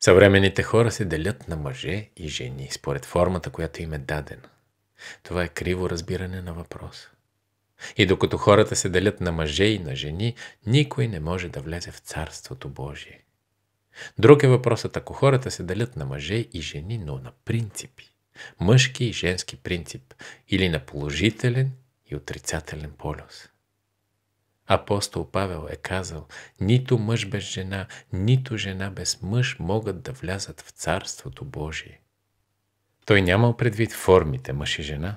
Съвременните хора се делят на мъже и жени според формата, която им е дадена. Това е криво разбиране на въпрос. И докато хората се делят на мъже и на жени, никой не може да влезе в Царството Божие. Друг е въпросът, ако хората се делят на мъже и жени, но на принципи. Мъжки и женски принцип или на положителен и отрицателен полюс. Апостол Павел е казал, нито мъж без жена, нито жена без мъж могат да влязат в Царството Божие. Той нямал предвид формите мъж и жена,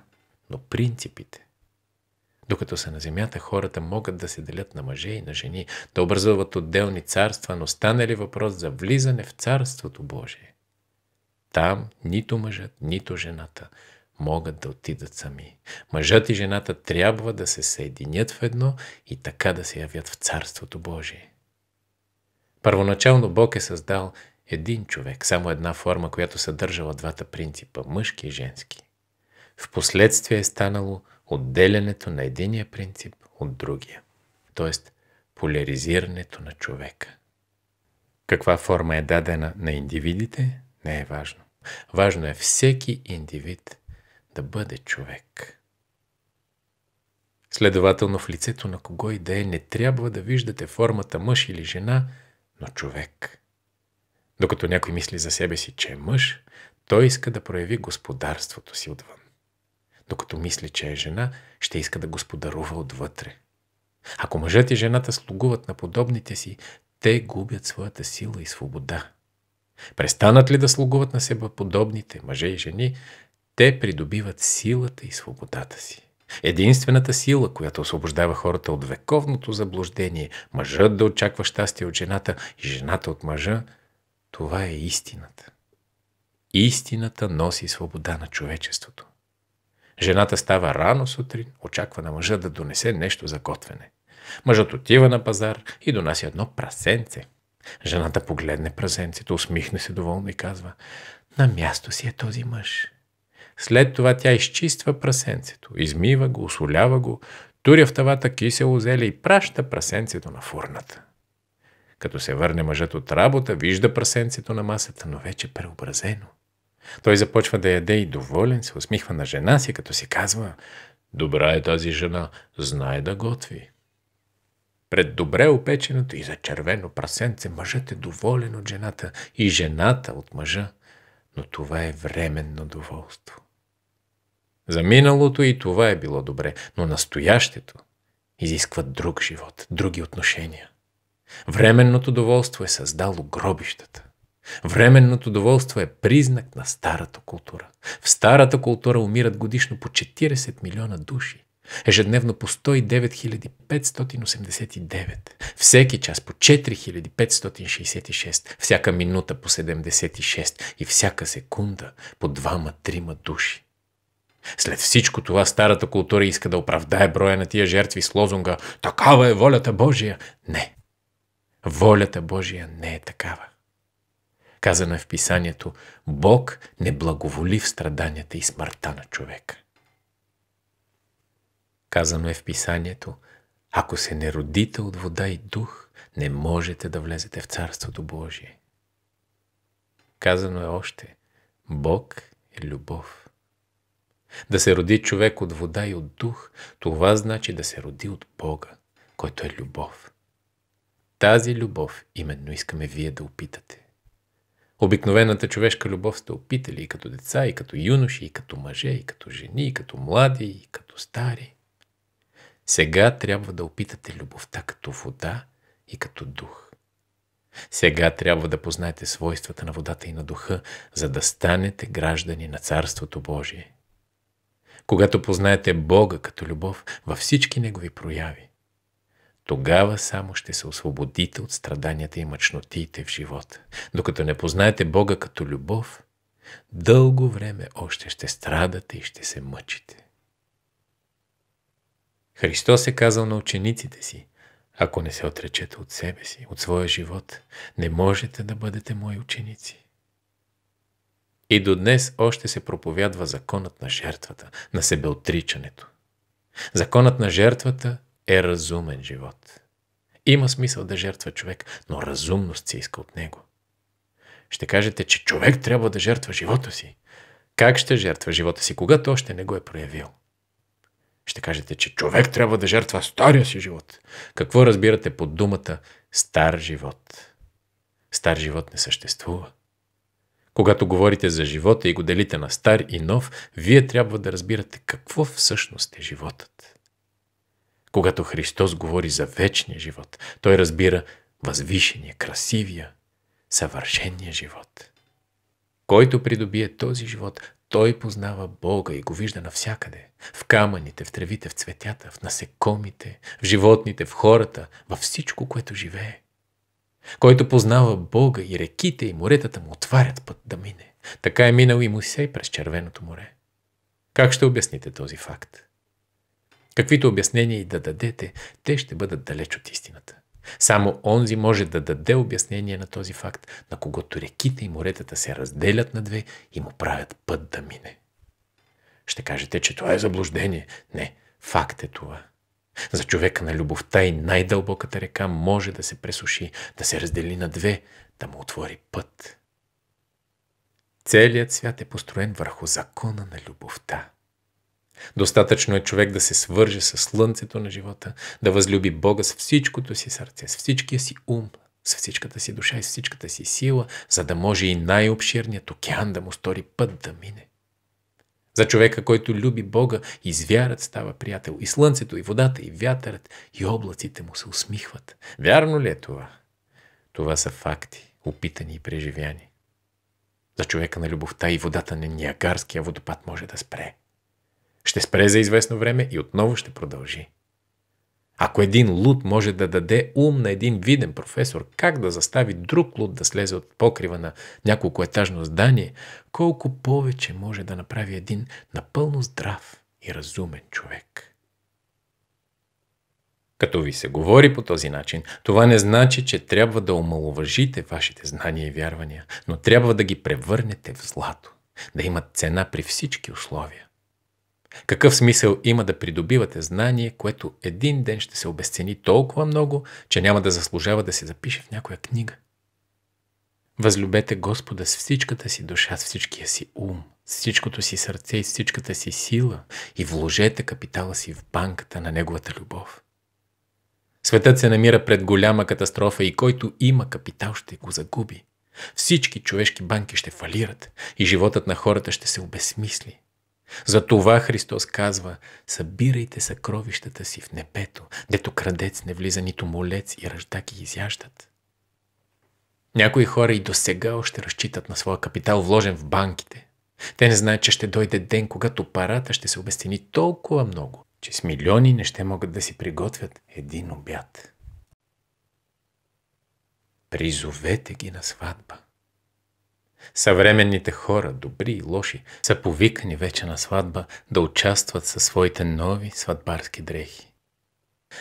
но принципите. Докато са на земята, хората могат да се делят на мъже и на жени, да образуват отделни царства, но стане ли въпрос за влизане в Царството Божие? Там нито мъжът, нито жената могат да отидат сами. Мъжът и жената трябва да се съединят в едно и така да се явят в Царството Божие. Първоначално Бог е създал един човек, само една форма, която съдържала двата принципа – мъжки и женски. Впоследствие е станало отделянето на единия принцип от другия, т.е. поляризирането на човека. Каква форма е дадена на индивидите, не е важно. Важно е всеки индивид да бъде човек. Следователно в лицето на кого и да е не трябва да виждате формата мъж или жена, но човек. Докато някой мисли за себе си, че е мъж, той иска да прояви господарството си отвън. Докато мисли, че е жена, ще иска да господарува отвътре. Ако мъжът и жената слугуват на подобните си, те губят своята сила и свобода. Престанат ли да слугуват на себе подобните мъже и жени, те придобиват силата и свободата си. Единствената сила, която освобождава хората от вековното заблуждение, мъжът да очаква щастие от жената и жената от мъжа, това е истината. Истината носи свобода на човечеството. Жената става рано сутрин, очаква на мъжа да донесе нещо за готвене. Мъжът отива на пазар и донася едно прасенце. Жената погледне празенцето, усмихне се доволно и казва «На място си е този мъж». След това тя изчиства прасенцето, измива го, осолява го, туря в тавата кисело зеле и праща прасенцето на фурната. Като се върне мъжът от работа, вижда прасенцето на масата, но вече преобразено. Той започва да яде и доволен, се усмихва на жена си, като си казва «Добра е тази жена, знае да готви». Пред добре опеченото и зачервено прасенце мъжът е доволен от жената и жената от мъжа, но това е временно доволство. За миналото и това е било добре, но настоящето изисква друг живот, други отношения. Временното доволство е създало гробищата. Временното доволство е признак на старата култура. В старата култура умират годишно по 40 милиона души. Ежедневно по 109 589. Всеки час по 4566. Всяка минута по 76. И всяка секунда по двама-трима души. След всичко това старата култура иска да оправдае броя на тия жертви с лозунга «Такава е волята Божия!» Не. Волята Божия не е такава. Казано е в писанието «Бог не благоволи в страданията и смъртта на човека». Казано е в писанието «Ако се не родите от вода и дух, не можете да влезете в Царството Божие». Казано е още «Бог е любов». Да се роди човек от вода и от дух, това значи да се роди от Бога, който е любов. Тази любов именно искаме вие да опитате. Обикновената човешка любов сте опитали и като деца, и като юноши, и като мъже, и като жени, и като млади, и като стари. Сега трябва да опитате любовта като вода и като дух. Сега трябва да познаете свойствата на водата и на духа, за да станете граждани на Царството Божие – когато познаете Бога като любов във всички Негови прояви, тогава само ще се освободите от страданията и мъчнотиите в живота. Докато не познаете Бога като любов, дълго време още ще страдате и ще се мъчите. Христос е казал на учениците си, ако не се отречете от себе си, от своя живот, не можете да бъдете мои ученици. И до днес още се проповядва законът на жертвата, на себеотричането. Законът на жертвата е разумен живот. Има смисъл да жертва човек, но разумност се иска от него. Ще кажете, че човек трябва да жертва живота си. Как ще жертва живота си, когато още не го е проявил? Ще кажете, че човек трябва да жертва стария си живот. Какво разбирате под думата стар живот? Стар живот не съществува. Когато говорите за живота и го делите на стар и нов, вие трябва да разбирате какво всъщност е животът. Когато Христос говори за вечния живот, той разбира възвишения, красивия, съвършения живот. Който придобие този живот, той познава Бога и го вижда навсякъде. В камъните, в тревите, в цветята, в насекомите, в животните, в хората, във всичко, което живее. Който познава Бога и реките и моретата му отварят път да мине. Така е минал и Мусей през Червеното море. Как ще обясните този факт? Каквито обяснения и да дадете, те ще бъдат далеч от истината. Само онзи може да даде обяснение на този факт, на когото реките и моретата се разделят на две и му правят път да мине. Ще кажете, че това е заблуждение. Не, факт е това. За човека на любовта и най-дълбоката река може да се пресуши, да се раздели на две, да му отвори път. Целият свят е построен върху закона на любовта. Достатъчно е човек да се свърже с слънцето на живота, да възлюби Бога с всичкото си сърце, с всичкия си ум, с всичката си душа и с всичката си сила, за да може и най-обширният океан да му стори път да мине. За човека, който люби Бога, и звярат става приятел, и слънцето, и водата, и вятърът, и облаците му се усмихват. Вярно ли е това? Това са факти, опитани и преживяни. За човека на любовта и водата на Ниагарския водопад може да спре. Ще спре за известно време и отново ще продължи. Ако един луд може да даде ум на един виден професор как да застави друг луд да слезе от покрива на няколко етажно здание, колко повече може да направи един напълно здрав и разумен човек. Като ви се говори по този начин, това не значи, че трябва да омалуважите вашите знания и вярвания, но трябва да ги превърнете в злато, да имат цена при всички условия. Какъв смисъл има да придобивате знание, което един ден ще се обесцени толкова много, че няма да заслужава да се запише в някоя книга? Възлюбете Господа с всичката си душа, с всичкия си ум, с всичкото си сърце и с всичката си сила и вложете капитала си в банката на Неговата любов. Светът се намира пред голяма катастрофа и който има капитал ще го загуби. Всички човешки банки ще фалират и животът на хората ще се обесмисли. Затова Христос казва, събирайте съкровищата си в небето, дето крадец не влиза нито молец и ръждак ги изяждат. Някои хора и до сега още разчитат на своя капитал, вложен в банките. Те не знаят, че ще дойде ден, когато парата ще се обестини толкова много, че с милиони не ще могат да си приготвят един обяд. Призовете ги на сватба. Съвременните хора, добри и лоши, са повикани вече на сватба да участват със своите нови сватбарски дрехи.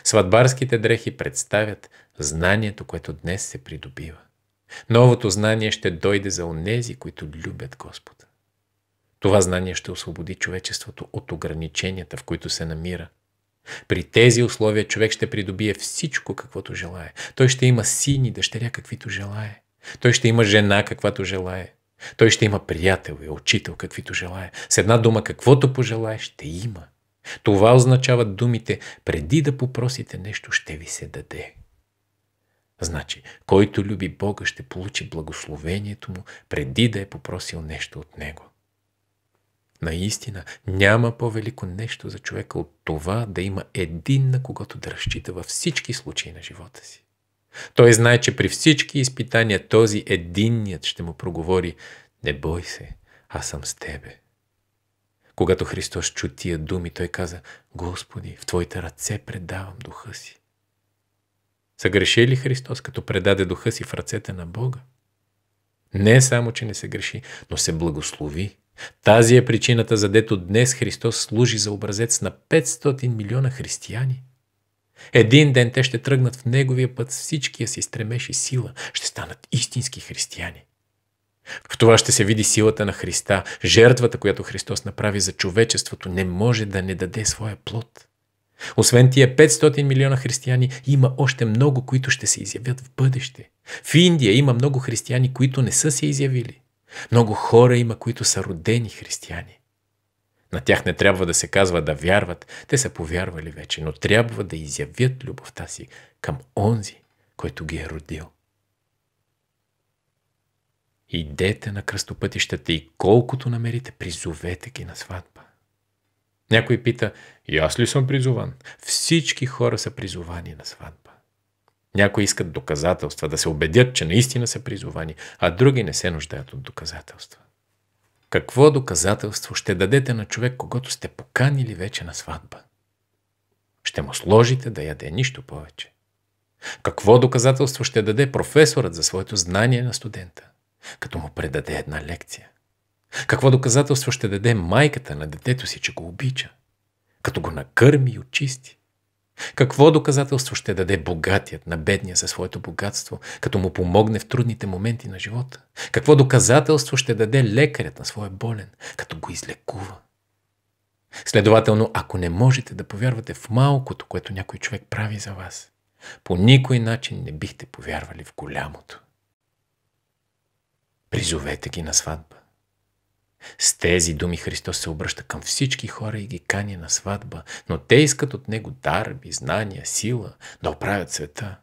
Сватбарските дрехи представят знанието, което днес се придобива. Новото знание ще дойде за онези, които любят Господа. Това знание ще освободи човечеството от ограниченията, в които се намира. При тези условия човек ще придобие всичко, каквото желая. Той ще има сини дъщеря, каквито желая. Той ще има жена, каквато желая. Той ще има приятел и учител, каквито желая. С една дума, каквото пожелая, ще има. Това означава думите, преди да попросите нещо, ще ви се даде. Значи, който люби Бога, ще получи благословението му, преди да е попросил нещо от него. Наистина, няма по-велико нещо за човека от това да има един, на когото да разчита във всички случаи на живота си. Той знае, че при всички изпитания този единният ще му проговори «Не бой се, аз съм с тебе». Когато Христос чу тия думи, той каза «Господи, в Твоите ръце предавам духа си». Съгреши ли Христос, като предаде духа си в ръцете на Бога? Не само, че не се греши, но се благослови. Тази е причината, задето днес Христос служи за образец на 500 милиона християни. Един ден те ще тръгнат в неговия път с всичкия си стремеж и сила. Ще станат истински християни. В това ще се види силата на Христа. Жертвата, която Христос направи за човечеството, не може да не даде своя плод. Освен тия 500 милиона християни, има още много, които ще се изявят в бъдеще. В Индия има много християни, които не са се изявили. Много хора има, които са родени християни. На тях не трябва да се казва да вярват, те са повярвали вече, но трябва да изявят любовта си към онзи, който ги е родил. Идете на кръстопътищата и колкото намерите, призовете ги на сватба. Някой пита, и аз ли съм призован? Всички хора са призовани на сватба. Някои искат доказателства, да се убедят, че наистина са призовани, а други не се нуждаят от доказателства. Какво доказателство ще дадете на човек, когато сте поканили вече на сватба? Ще му сложите да яде нищо повече. Какво доказателство ще даде професорът за своето знание на студента, като му предаде една лекция? Какво доказателство ще даде майката на детето си, че го обича, като го накърми и очисти? Какво доказателство ще даде богатият на бедния със своето богатство, като му помогне в трудните моменти на живота? Какво доказателство ще даде лекарят на своя болен, като го излекува? Следователно, ако не можете да повярвате в малкото, което някой човек прави за вас, по никой начин не бихте повярвали в голямото. Призовете ги на сватба. С тези думи Христос се обръща към всички хора и ги кани на сватба, но те искат от Него дарби, знания, сила да оправят света.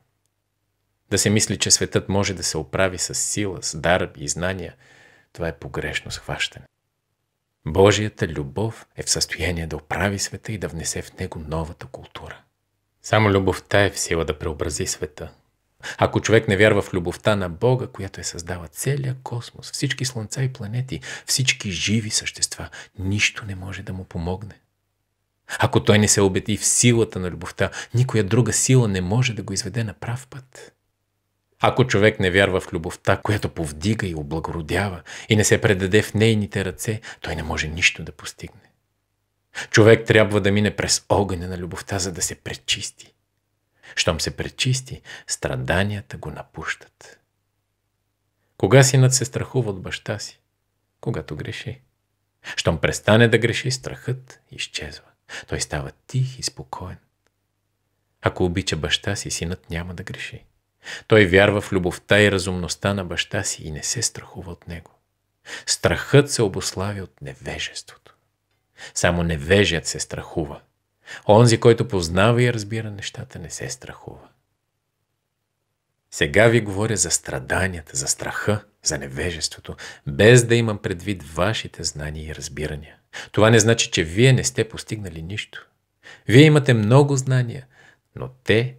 Да се мисли, че светът може да се оправи с сила, с дарби и знания, това е погрешно схващане. Божията любов е в състояние да оправи света и да внесе в него новата култура. Само любовта е в сила да преобрази света – ако човек не вярва в любовта на Бога, която е създала целия космос, всички слънца и планети, всички живи същества, нищо не може да му помогне. Ако той не се обеди в силата на любовта, никоя друга сила не може да го изведе на прав път. Ако човек не вярва в любовта, която повдига и облагородява и не се предаде в нейните ръце, той не може нищо да постигне. Човек трябва да мине през огъня на любовта, за да се пречисти. Щом се пречисти, страданията го напущат. Кога синът се страхува от баща си? Когато греши. Щом престане да греши, страхът изчезва. Той става тих и спокоен. Ако обича баща си, синът няма да греши. Той вярва в любовта и разумността на баща си и не се страхува от него. Страхът се обославя от невежеството. Само невежият се страхува – Онзи, който познава и разбира нещата, не се страхува. Сега ви говоря за страданията, за страха, за невежеството, без да имам предвид вашите знания и разбирания. Това не значи, че вие не сте постигнали нищо. Вие имате много знания, но те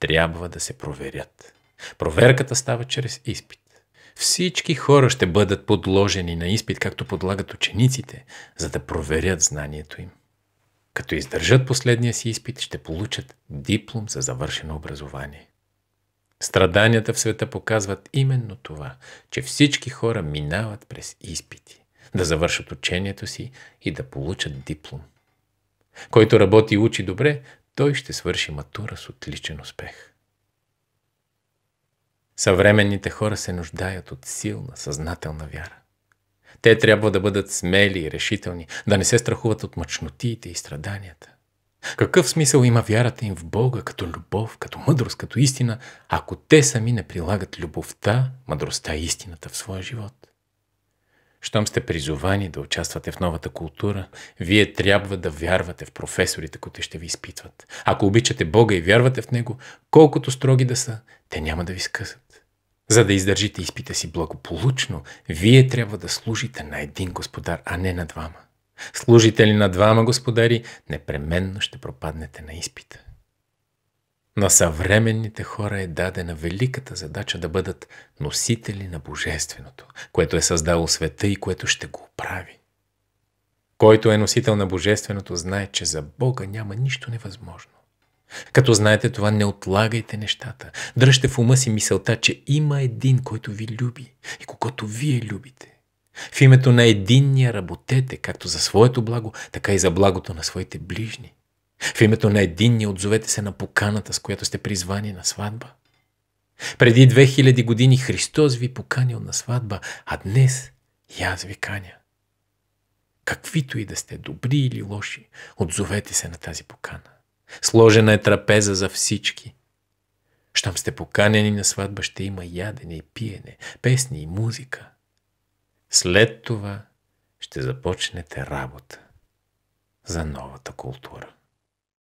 трябва да се проверят. Проверката става чрез изпит. Всички хора ще бъдат подложени на изпит, както подлагат учениците, за да проверят знанието им. Като издържат последния си изпит, ще получат диплом за завършено образование. Страданията в света показват именно това, че всички хора минават през изпити, да завършат учението си и да получат диплом. Който работи и учи добре, той ще свърши матура с отличен успех. Съвременните хора се нуждаят от силна, съзнателна вяра. Те трябва да бъдат смели и решителни, да не се страхуват от мъчнотиите и страданията. Какъв смисъл има вярата им в Бога като любов, като мъдрост, като истина, ако те сами не прилагат любовта, мъдростта и истината в своя живот? Щом сте призовани да участвате в новата култура, вие трябва да вярвате в професорите, които ще ви изпитват. Ако обичате Бога и вярвате в Него, колкото строги да са, те няма да ви скъсат. За да издържите изпита си благополучно, вие трябва да служите на един господар, а не на двама. Служите ли на двама господари, непременно ще пропаднете на изпита. На съвременните хора е дадена великата задача да бъдат носители на Божественото, което е създало света и което ще го оправи. Който е носител на Божественото, знае, че за Бога няма нищо невъзможно. Като знаете това, не отлагайте нещата. Дръжте в ума си мисълта, че има един, който ви люби и когато вие любите. В името на единния работете, както за своето благо, така и за благото на своите ближни. В името на единния отзовете се на поканата, с която сте призвани на сватба. Преди 2000 години Христос ви поканил на сватба, а днес и аз ви каня. Каквито и да сте добри или лоши, отзовете се на тази покана. Сложена е трапеза за всички. Щом сте поканени на сватба, ще има ядене и пиене, песни и музика. След това ще започнете работа за новата култура.